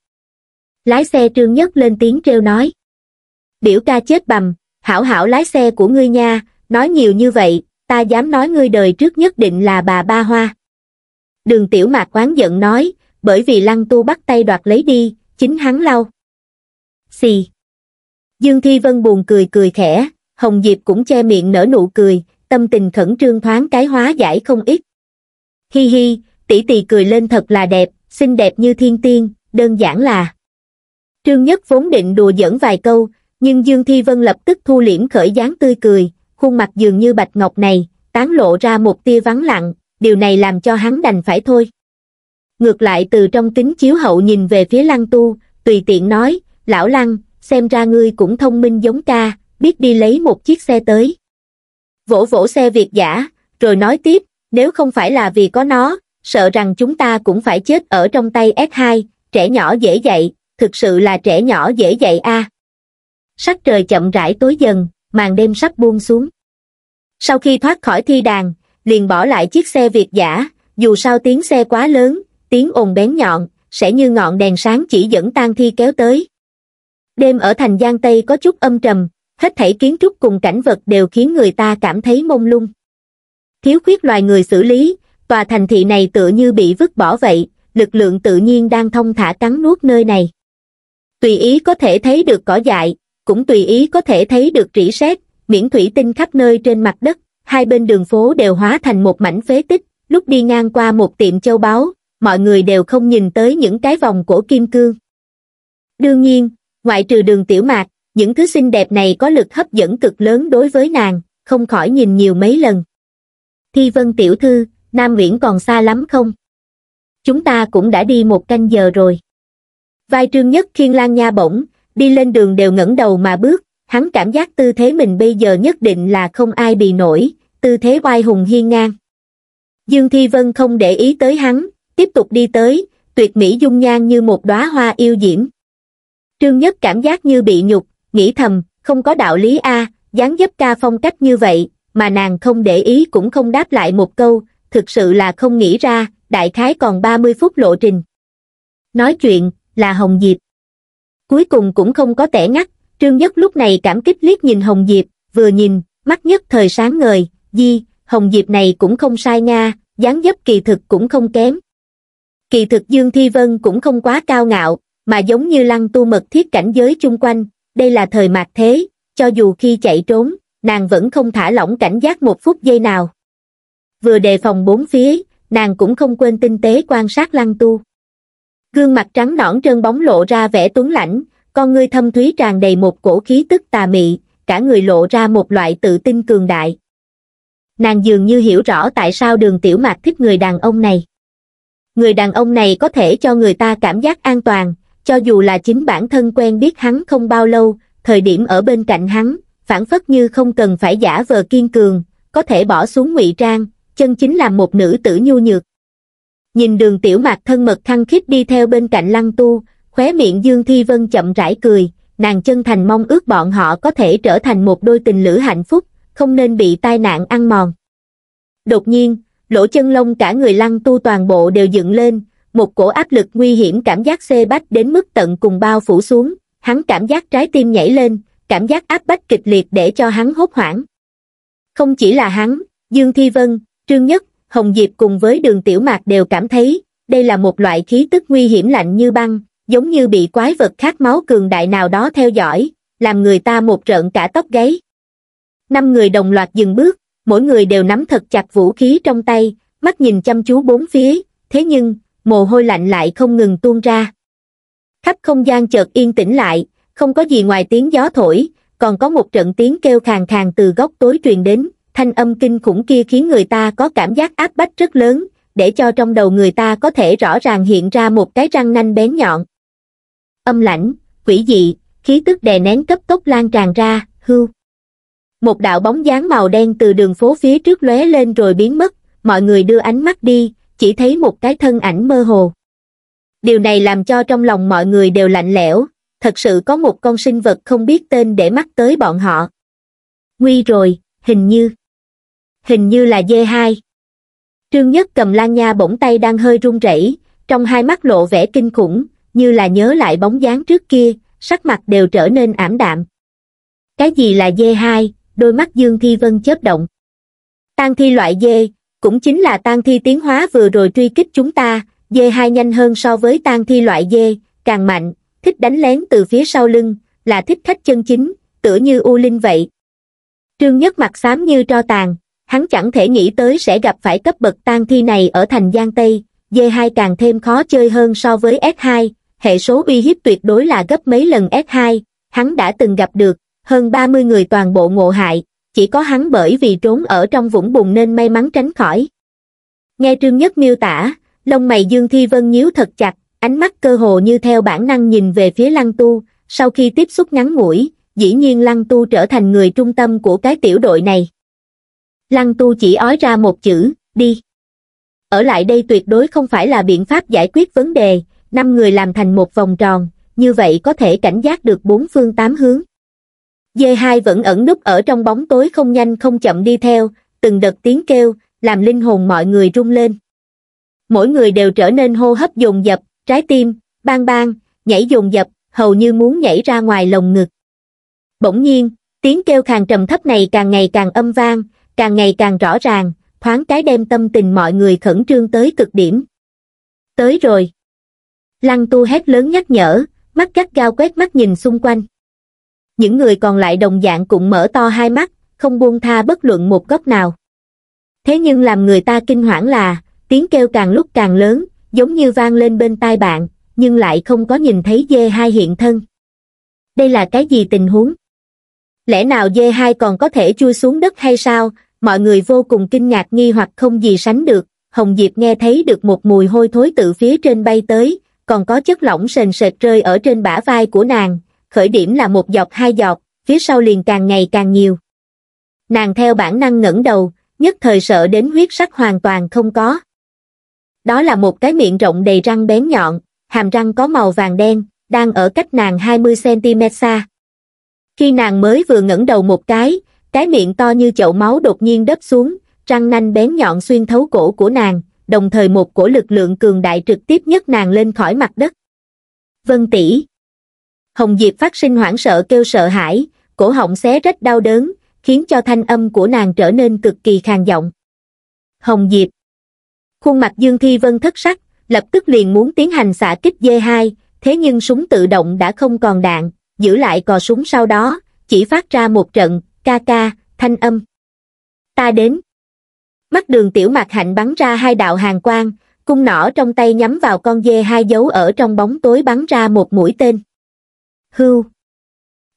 Lái xe Trương Nhất lên tiếng treo nói. Biểu ca chết bầm, hảo hảo lái xe của ngươi nha, nói nhiều như vậy, ta dám nói ngươi đời trước nhất định là bà ba hoa. Đường tiểu mạc oán giận nói, bởi vì lăng tu bắt tay đoạt lấy đi, chính hắn lau. Xì. Dương Thi Vân buồn cười cười khẽ, Hồng Diệp cũng che miệng nở nụ cười, tâm tình khẩn trương thoáng cái hóa giải không ít. Hi hi, tỷ tỷ cười lên thật là đẹp, xinh đẹp như thiên tiên, đơn giản là. Trương Nhất vốn định đùa giỡn vài câu, nhưng Dương Thi Vân lập tức thu liễm khởi dáng tươi cười, khuôn mặt dường như bạch ngọc này, tán lộ ra một tia vắng lặng, điều này làm cho hắn đành phải thôi. Ngược lại từ trong kính chiếu hậu nhìn về phía lăng tu, tùy tiện nói, lão lăng, xem ra ngươi cũng thông minh giống ca, biết đi lấy một chiếc xe tới. Vỗ vỗ xe việt giả, rồi nói tiếp, nếu không phải là vì có nó, sợ rằng chúng ta cũng phải chết ở trong tay S2, trẻ nhỏ dễ dậy, thực sự là trẻ nhỏ dễ dậy a. À. Sắc trời chậm rãi tối dần, màn đêm sắp buông xuống sau khi thoát khỏi thi đàn liền bỏ lại chiếc xe việt giả dù sao tiếng xe quá lớn tiếng ồn bén nhọn sẽ như ngọn đèn sáng chỉ dẫn tang thi kéo tới đêm ở thành giang tây có chút âm trầm hết thảy kiến trúc cùng cảnh vật đều khiến người ta cảm thấy mông lung thiếu khuyết loài người xử lý tòa thành thị này tựa như bị vứt bỏ vậy lực lượng tự nhiên đang thông thả cắn nuốt nơi này tùy ý có thể thấy được cỏ dại cũng tùy ý có thể thấy được rỉ sét, miễn thủy tinh khắp nơi trên mặt đất, hai bên đường phố đều hóa thành một mảnh phế tích, lúc đi ngang qua một tiệm châu báu, mọi người đều không nhìn tới những cái vòng cổ kim cương. Đương nhiên, ngoại trừ đường tiểu mạc, những thứ xinh đẹp này có lực hấp dẫn cực lớn đối với nàng, không khỏi nhìn nhiều mấy lần. Thi vân tiểu thư, Nam Viễn còn xa lắm không? Chúng ta cũng đã đi một canh giờ rồi. Vai trương nhất khiên lang nha bổng, đi lên đường đều ngẩng đầu mà bước, hắn cảm giác tư thế mình bây giờ nhất định là không ai bị nổi, tư thế oai hùng hiên ngang. Dương Thi Vân không để ý tới hắn, tiếp tục đi tới, tuyệt mỹ dung nhan như một đóa hoa yêu diễm. Trương Nhất cảm giác như bị nhục, nghĩ thầm, không có đạo lý a, à, dáng dấp ca phong cách như vậy, mà nàng không để ý cũng không đáp lại một câu, thực sự là không nghĩ ra, đại khái còn 30 phút lộ trình. Nói chuyện, là Hồng Diệp cuối cùng cũng không có tẻ ngắt trương nhất lúc này cảm kích liếc nhìn hồng diệp vừa nhìn mắt nhất thời sáng ngời di hồng diệp này cũng không sai nga dáng dấp kỳ thực cũng không kém kỳ thực dương thi vân cũng không quá cao ngạo mà giống như lăng tu mật thiết cảnh giới chung quanh đây là thời mạc thế cho dù khi chạy trốn nàng vẫn không thả lỏng cảnh giác một phút giây nào vừa đề phòng bốn phía nàng cũng không quên tinh tế quan sát lăng tu gương mặt trắng nõn trơn bóng lộ ra vẻ tuấn lãnh con ngươi thâm thúy tràn đầy một cổ khí tức tà mị cả người lộ ra một loại tự tin cường đại nàng dường như hiểu rõ tại sao đường tiểu mạc thích người đàn ông này người đàn ông này có thể cho người ta cảm giác an toàn cho dù là chính bản thân quen biết hắn không bao lâu thời điểm ở bên cạnh hắn phản phất như không cần phải giả vờ kiên cường có thể bỏ xuống ngụy trang chân chính là một nữ tử nhu nhược nhìn đường tiểu mạc thân mật khăng khít đi theo bên cạnh lăng tu, khóe miệng Dương Thi Vân chậm rãi cười, nàng chân thành mong ước bọn họ có thể trở thành một đôi tình lữ hạnh phúc, không nên bị tai nạn ăn mòn. Đột nhiên, lỗ chân lông cả người lăng tu toàn bộ đều dựng lên, một cổ áp lực nguy hiểm cảm giác xê bách đến mức tận cùng bao phủ xuống, hắn cảm giác trái tim nhảy lên, cảm giác áp bách kịch liệt để cho hắn hốt hoảng. Không chỉ là hắn, Dương Thi Vân, Trương Nhất Hồng Diệp cùng với đường tiểu mạc đều cảm thấy, đây là một loại khí tức nguy hiểm lạnh như băng, giống như bị quái vật khát máu cường đại nào đó theo dõi, làm người ta một trận cả tóc gáy. Năm người đồng loạt dừng bước, mỗi người đều nắm thật chặt vũ khí trong tay, mắt nhìn chăm chú bốn phía, thế nhưng, mồ hôi lạnh lại không ngừng tuôn ra. Khắp không gian chợt yên tĩnh lại, không có gì ngoài tiếng gió thổi, còn có một trận tiếng kêu khàn khàn từ góc tối truyền đến, thanh âm kinh khủng kia khiến người ta có cảm giác áp bách rất lớn để cho trong đầu người ta có thể rõ ràng hiện ra một cái răng nanh bén nhọn âm lãnh quỷ dị khí tức đè nén cấp tốc lan tràn ra hưu một đạo bóng dáng màu đen từ đường phố phía trước lóe lên rồi biến mất mọi người đưa ánh mắt đi chỉ thấy một cái thân ảnh mơ hồ điều này làm cho trong lòng mọi người đều lạnh lẽo thật sự có một con sinh vật không biết tên để mắt tới bọn họ nguy rồi hình như hình như là dê hai trương nhất cầm lan nha bỗng tay đang hơi run rẩy trong hai mắt lộ vẻ kinh khủng như là nhớ lại bóng dáng trước kia sắc mặt đều trở nên ảm đạm cái gì là dê hai đôi mắt dương thi vân chớp động tan thi loại dê cũng chính là tan thi tiến hóa vừa rồi truy kích chúng ta dê hai nhanh hơn so với tan thi loại dê càng mạnh thích đánh lén từ phía sau lưng là thích khách chân chính tựa như u linh vậy trương nhất mặt xám như tro tàn hắn chẳng thể nghĩ tới sẽ gặp phải cấp bậc tang thi này ở thành Giang Tây, D2 càng thêm khó chơi hơn so với S2, hệ số uy hiếp tuyệt đối là gấp mấy lần S2, hắn đã từng gặp được, hơn 30 người toàn bộ ngộ hại, chỉ có hắn bởi vì trốn ở trong vũng bùn nên may mắn tránh khỏi. Nghe Trương Nhất miêu tả, lông mày Dương Thi Vân nhíu thật chặt, ánh mắt cơ hồ như theo bản năng nhìn về phía Lăng Tu, sau khi tiếp xúc ngắn ngủi, dĩ nhiên Lăng Tu trở thành người trung tâm của cái tiểu đội này lăng tu chỉ ói ra một chữ đi ở lại đây tuyệt đối không phải là biện pháp giải quyết vấn đề năm người làm thành một vòng tròn như vậy có thể cảnh giác được bốn phương tám hướng dê hai vẫn ẩn núp ở trong bóng tối không nhanh không chậm đi theo từng đợt tiếng kêu làm linh hồn mọi người rung lên mỗi người đều trở nên hô hấp dồn dập trái tim bang bang nhảy dồn dập hầu như muốn nhảy ra ngoài lồng ngực bỗng nhiên tiếng kêu khàn trầm thấp này càng ngày càng âm vang càng ngày càng rõ ràng, thoáng cái đem tâm tình mọi người khẩn trương tới cực điểm. Tới rồi. Lăng tu hét lớn nhắc nhở, mắt gắt gao quét mắt nhìn xung quanh. Những người còn lại đồng dạng cũng mở to hai mắt, không buông tha bất luận một góc nào. Thế nhưng làm người ta kinh hoảng là, tiếng kêu càng lúc càng lớn, giống như vang lên bên tai bạn, nhưng lại không có nhìn thấy dê hai hiện thân. Đây là cái gì tình huống? Lẽ nào dê hai còn có thể chui xuống đất hay sao, mọi người vô cùng kinh ngạc nghi hoặc không gì sánh được, Hồng Diệp nghe thấy được một mùi hôi thối từ phía trên bay tới, còn có chất lỏng sền sệt rơi ở trên bả vai của nàng, khởi điểm là một giọt hai giọt, phía sau liền càng ngày càng nhiều. Nàng theo bản năng ngẩng đầu, nhất thời sợ đến huyết sắc hoàn toàn không có. Đó là một cái miệng rộng đầy răng bén nhọn, hàm răng có màu vàng đen, đang ở cách nàng 20cm xa. Khi nàng mới vừa ngẩng đầu một cái, cái miệng to như chậu máu đột nhiên đớp xuống, răng nanh bén nhọn xuyên thấu cổ của nàng, đồng thời một cổ lực lượng cường đại trực tiếp nhấc nàng lên khỏi mặt đất. Vân tỷ Hồng Diệp phát sinh hoảng sợ kêu sợ hãi, cổ họng xé rách đau đớn, khiến cho thanh âm của nàng trở nên cực kỳ khàn giọng. Hồng Diệp Khuôn mặt Dương Thi Vân thất sắc, lập tức liền muốn tiến hành xạ kích dê 2 thế nhưng súng tự động đã không còn đạn, giữ lại cò súng sau đó, chỉ phát ra một trận, ca ca, thanh âm. Ta đến. Mắt đường tiểu mạc hạnh bắn ra hai đạo hàng quang, cung nỏ trong tay nhắm vào con dê hai dấu ở trong bóng tối bắn ra một mũi tên. Hưu.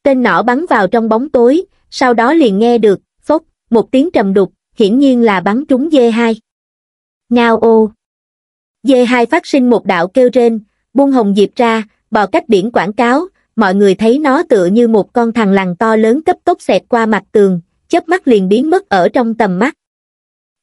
Tên nỏ bắn vào trong bóng tối, sau đó liền nghe được, phốc, một tiếng trầm đục, hiển nhiên là bắn trúng dê hai. Ngao ô. Dê hai phát sinh một đạo kêu trên, buông hồng diệp ra, bò cách biển quảng cáo, mọi người thấy nó tựa như một con thằn lằn to lớn cấp tốc xẹt qua mặt tường, chớp mắt liền biến mất ở trong tầm mắt.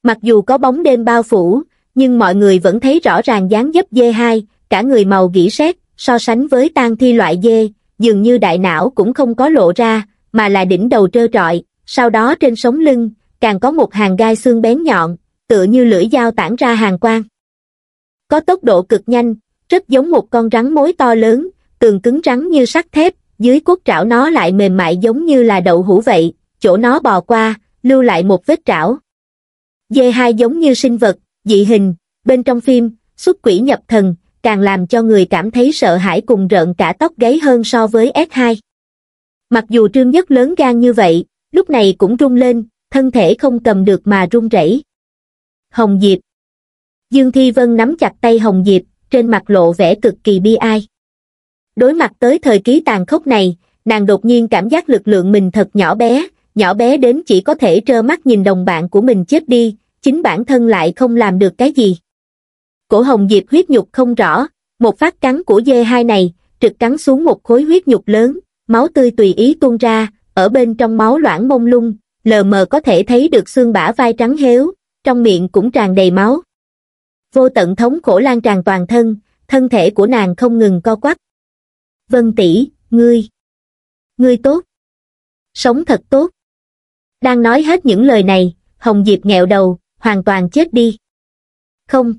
Mặc dù có bóng đêm bao phủ, nhưng mọi người vẫn thấy rõ ràng dáng dấp dê hai, cả người màu gỉ sét, so sánh với tang thi loại dê, dường như đại não cũng không có lộ ra, mà là đỉnh đầu trơ trọi, sau đó trên sống lưng, càng có một hàng gai xương bén nhọn, tựa như lưỡi dao tản ra hàng quang. Có tốc độ cực nhanh, rất giống một con rắn mối to lớn, tường cứng rắn như sắt thép, dưới cốt trảo nó lại mềm mại giống như là đậu hũ vậy, chỗ nó bò qua, lưu lại một vết trảo. Dê hai giống như sinh vật, dị hình, bên trong phim, xuất quỷ nhập thần, càng làm cho người cảm thấy sợ hãi cùng rợn cả tóc gáy hơn so với S2. Mặc dù Trương Nhất lớn gan như vậy, lúc này cũng rung lên, thân thể không cầm được mà run rẩy. Hồng Diệp Dương Thi Vân nắm chặt tay Hồng Diệp, trên mặt lộ vẻ cực kỳ bi ai đối mặt tới thời kỳ tàn khốc này nàng đột nhiên cảm giác lực lượng mình thật nhỏ bé nhỏ bé đến chỉ có thể trơ mắt nhìn đồng bạn của mình chết đi chính bản thân lại không làm được cái gì cổ hồng diệp huyết nhục không rõ một phát cắn của dê hai này trực cắn xuống một khối huyết nhục lớn máu tươi tùy ý tuôn ra ở bên trong máu loãng mông lung lờ mờ có thể thấy được xương bả vai trắng héo trong miệng cũng tràn đầy máu vô tận thống khổ lan tràn toàn thân thân thể của nàng không ngừng co quắp Vân tỷ, ngươi, ngươi tốt, sống thật tốt. Đang nói hết những lời này, Hồng Diệp nghẹo đầu, hoàn toàn chết đi. Không.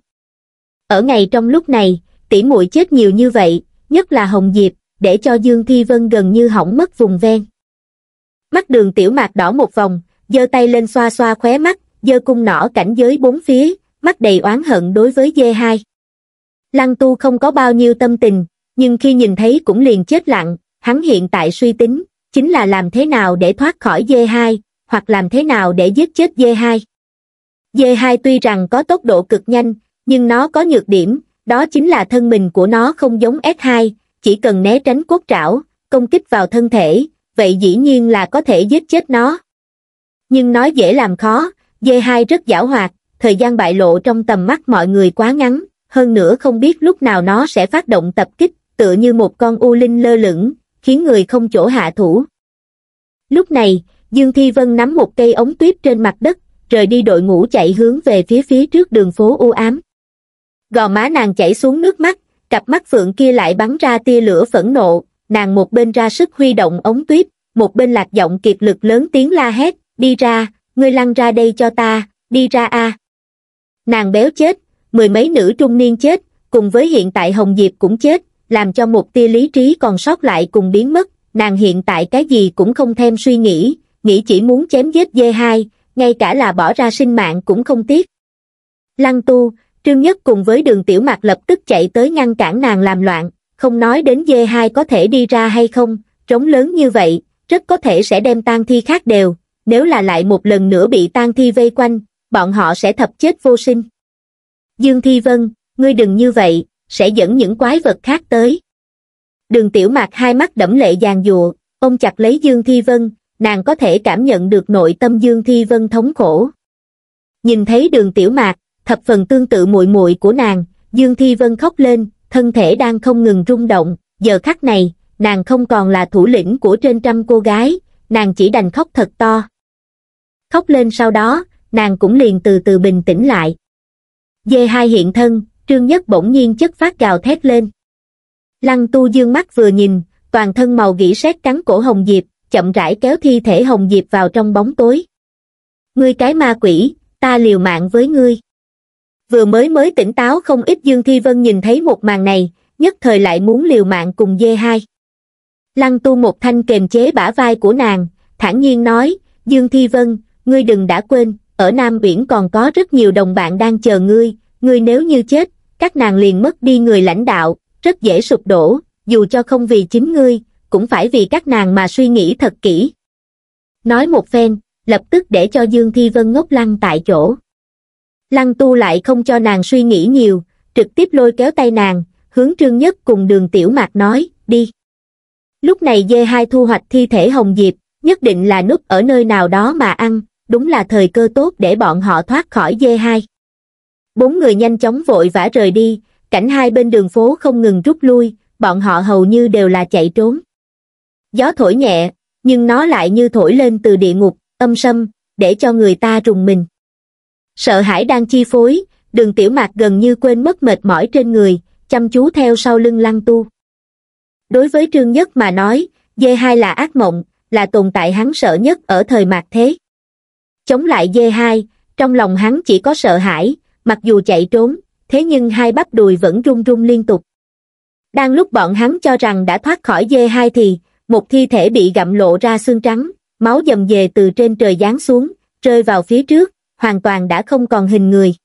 Ở ngày trong lúc này, tỷ muội chết nhiều như vậy, nhất là Hồng Diệp, để cho Dương Thi Vân gần như hỏng mất vùng ven. Mắt đường tiểu mạc đỏ một vòng, giơ tay lên xoa xoa khóe mắt, giơ cung nỏ cảnh giới bốn phía, mắt đầy oán hận đối với dê hai. Lăng tu không có bao nhiêu tâm tình, nhưng khi nhìn thấy cũng liền chết lặng, hắn hiện tại suy tính, chính là làm thế nào để thoát khỏi dê 2 hoặc làm thế nào để giết chết dê 2 dê 2 tuy rằng có tốc độ cực nhanh, nhưng nó có nhược điểm, đó chính là thân mình của nó không giống S2, chỉ cần né tránh cốt trảo, công kích vào thân thể, vậy dĩ nhiên là có thể giết chết nó. Nhưng nói dễ làm khó, dê 2 rất giảo hoạt, thời gian bại lộ trong tầm mắt mọi người quá ngắn, hơn nữa không biết lúc nào nó sẽ phát động tập kích, tựa như một con u linh lơ lửng, khiến người không chỗ hạ thủ. Lúc này, Dương Thi Vân nắm một cây ống tuyết trên mặt đất, rời đi đội ngũ chạy hướng về phía phía trước đường phố u ám. Gò má nàng chảy xuống nước mắt, cặp mắt phượng kia lại bắn ra tia lửa phẫn nộ, nàng một bên ra sức huy động ống tuyết, một bên lạc giọng kiệt lực lớn tiếng la hét, đi ra, ngươi lăn ra đây cho ta, đi ra a. Nàng béo chết, mười mấy nữ trung niên chết, cùng với hiện tại Hồng Diệp cũng chết, làm cho một tia lý trí còn sót lại cùng biến mất, nàng hiện tại cái gì cũng không thêm suy nghĩ, nghĩ chỉ muốn chém giết dê hai, ngay cả là bỏ ra sinh mạng cũng không tiếc. Lăng tu, trương nhất cùng với đường tiểu mạc lập tức chạy tới ngăn cản nàng làm loạn, không nói đến dê hai có thể đi ra hay không, trống lớn như vậy, rất có thể sẽ đem tan thi khác đều, nếu là lại một lần nữa bị tan thi vây quanh, bọn họ sẽ thập chết vô sinh. Dương Thi Vân, ngươi đừng như vậy, sẽ dẫn những quái vật khác tới đường tiểu mạc hai mắt đẫm lệ giàn dùa ôm chặt lấy dương thi vân nàng có thể cảm nhận được nội tâm dương thi vân thống khổ nhìn thấy đường tiểu mạc thập phần tương tự muội muội của nàng dương thi vân khóc lên thân thể đang không ngừng rung động giờ khắc này nàng không còn là thủ lĩnh của trên trăm cô gái nàng chỉ đành khóc thật to khóc lên sau đó nàng cũng liền từ từ bình tĩnh lại dê hai hiện thân trương nhất bỗng nhiên chất phát gào thét lên lăng tu dương mắt vừa nhìn toàn thân màu gỉ sét cắn cổ hồng diệp chậm rãi kéo thi thể hồng diệp vào trong bóng tối ngươi cái ma quỷ ta liều mạng với ngươi vừa mới mới tỉnh táo không ít dương thi vân nhìn thấy một màn này nhất thời lại muốn liều mạng cùng dê hai lăng tu một thanh kềm chế bả vai của nàng thản nhiên nói dương thi vân ngươi đừng đã quên ở nam biển còn có rất nhiều đồng bạn đang chờ ngươi ngươi nếu như chết các nàng liền mất đi người lãnh đạo, rất dễ sụp đổ, dù cho không vì chính ngươi, cũng phải vì các nàng mà suy nghĩ thật kỹ. Nói một phen, lập tức để cho Dương Thi Vân ngốc lăng tại chỗ. Lăng tu lại không cho nàng suy nghĩ nhiều, trực tiếp lôi kéo tay nàng, hướng trương nhất cùng đường tiểu mạc nói, đi. Lúc này dê hai thu hoạch thi thể hồng diệp, nhất định là núp ở nơi nào đó mà ăn, đúng là thời cơ tốt để bọn họ thoát khỏi dê hai bốn người nhanh chóng vội vã rời đi cảnh hai bên đường phố không ngừng rút lui bọn họ hầu như đều là chạy trốn gió thổi nhẹ nhưng nó lại như thổi lên từ địa ngục âm sâm để cho người ta rùng mình sợ hãi đang chi phối đường tiểu mạc gần như quên mất mệt mỏi trên người chăm chú theo sau lưng lăng tu đối với trương nhất mà nói dê hai là ác mộng là tồn tại hắn sợ nhất ở thời mạc thế chống lại dê hai trong lòng hắn chỉ có sợ hãi mặc dù chạy trốn thế nhưng hai bắp đùi vẫn run run liên tục đang lúc bọn hắn cho rằng đã thoát khỏi dê hai thì một thi thể bị gặm lộ ra xương trắng máu dầm về từ trên trời giáng xuống rơi vào phía trước hoàn toàn đã không còn hình người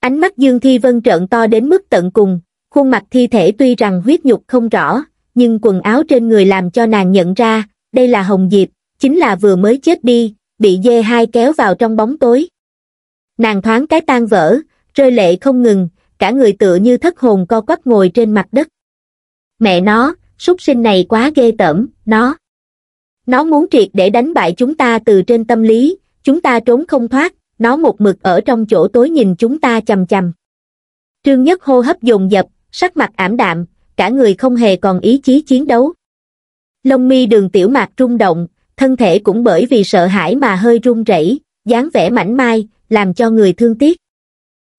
ánh mắt dương thi vân trợn to đến mức tận cùng khuôn mặt thi thể tuy rằng huyết nhục không rõ nhưng quần áo trên người làm cho nàng nhận ra đây là hồng diệp chính là vừa mới chết đi bị dê hai kéo vào trong bóng tối nàng thoáng cái tan vỡ rơi lệ không ngừng cả người tựa như thất hồn co quắp ngồi trên mặt đất mẹ nó súc sinh này quá ghê tởm nó nó muốn triệt để đánh bại chúng ta từ trên tâm lý chúng ta trốn không thoát nó một mực ở trong chỗ tối nhìn chúng ta chằm chằm trương nhất hô hấp dồn dập sắc mặt ảm đạm cả người không hề còn ý chí chiến đấu lông mi đường tiểu mạc rung động thân thể cũng bởi vì sợ hãi mà hơi run rẩy dáng vẻ mảnh mai làm cho người thương tiếc.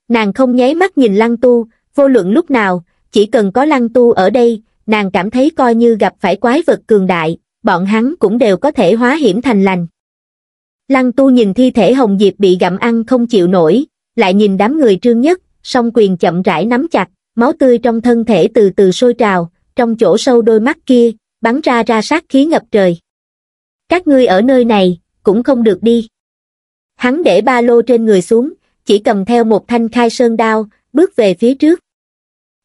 Nàng không nháy mắt nhìn lăng tu, vô luận lúc nào, chỉ cần có lăng tu ở đây, nàng cảm thấy coi như gặp phải quái vật cường đại, bọn hắn cũng đều có thể hóa hiểm thành lành. Lăng tu nhìn thi thể Hồng Diệp bị gặm ăn không chịu nổi, lại nhìn đám người trương nhất, song quyền chậm rãi nắm chặt, máu tươi trong thân thể từ từ sôi trào, trong chỗ sâu đôi mắt kia, bắn ra ra sát khí ngập trời. Các ngươi ở nơi này, cũng không được đi. Hắn để ba lô trên người xuống, chỉ cầm theo một thanh khai sơn đao, bước về phía trước.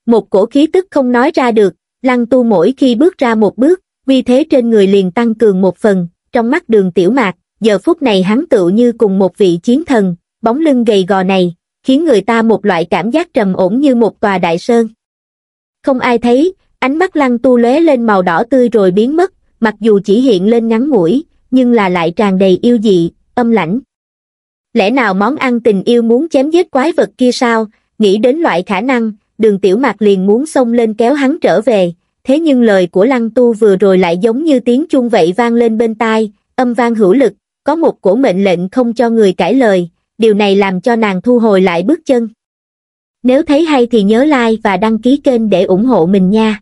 Một cổ khí tức không nói ra được, lăng tu mỗi khi bước ra một bước, vì thế trên người liền tăng cường một phần, trong mắt đường tiểu mạc, giờ phút này hắn tự như cùng một vị chiến thần, bóng lưng gầy gò này, khiến người ta một loại cảm giác trầm ổn như một tòa đại sơn. Không ai thấy, ánh mắt lăng tu lóe lên màu đỏ tươi rồi biến mất, mặc dù chỉ hiện lên ngắn ngủi, nhưng là lại tràn đầy yêu dị, âm lãnh lẽ nào món ăn tình yêu muốn chém giết quái vật kia sao nghĩ đến loại khả năng đường tiểu mạc liền muốn xông lên kéo hắn trở về thế nhưng lời của lăng tu vừa rồi lại giống như tiếng chuông vậy vang lên bên tai âm vang hữu lực có một cổ mệnh lệnh không cho người cãi lời điều này làm cho nàng thu hồi lại bước chân nếu thấy hay thì nhớ like và đăng ký kênh để ủng hộ mình nha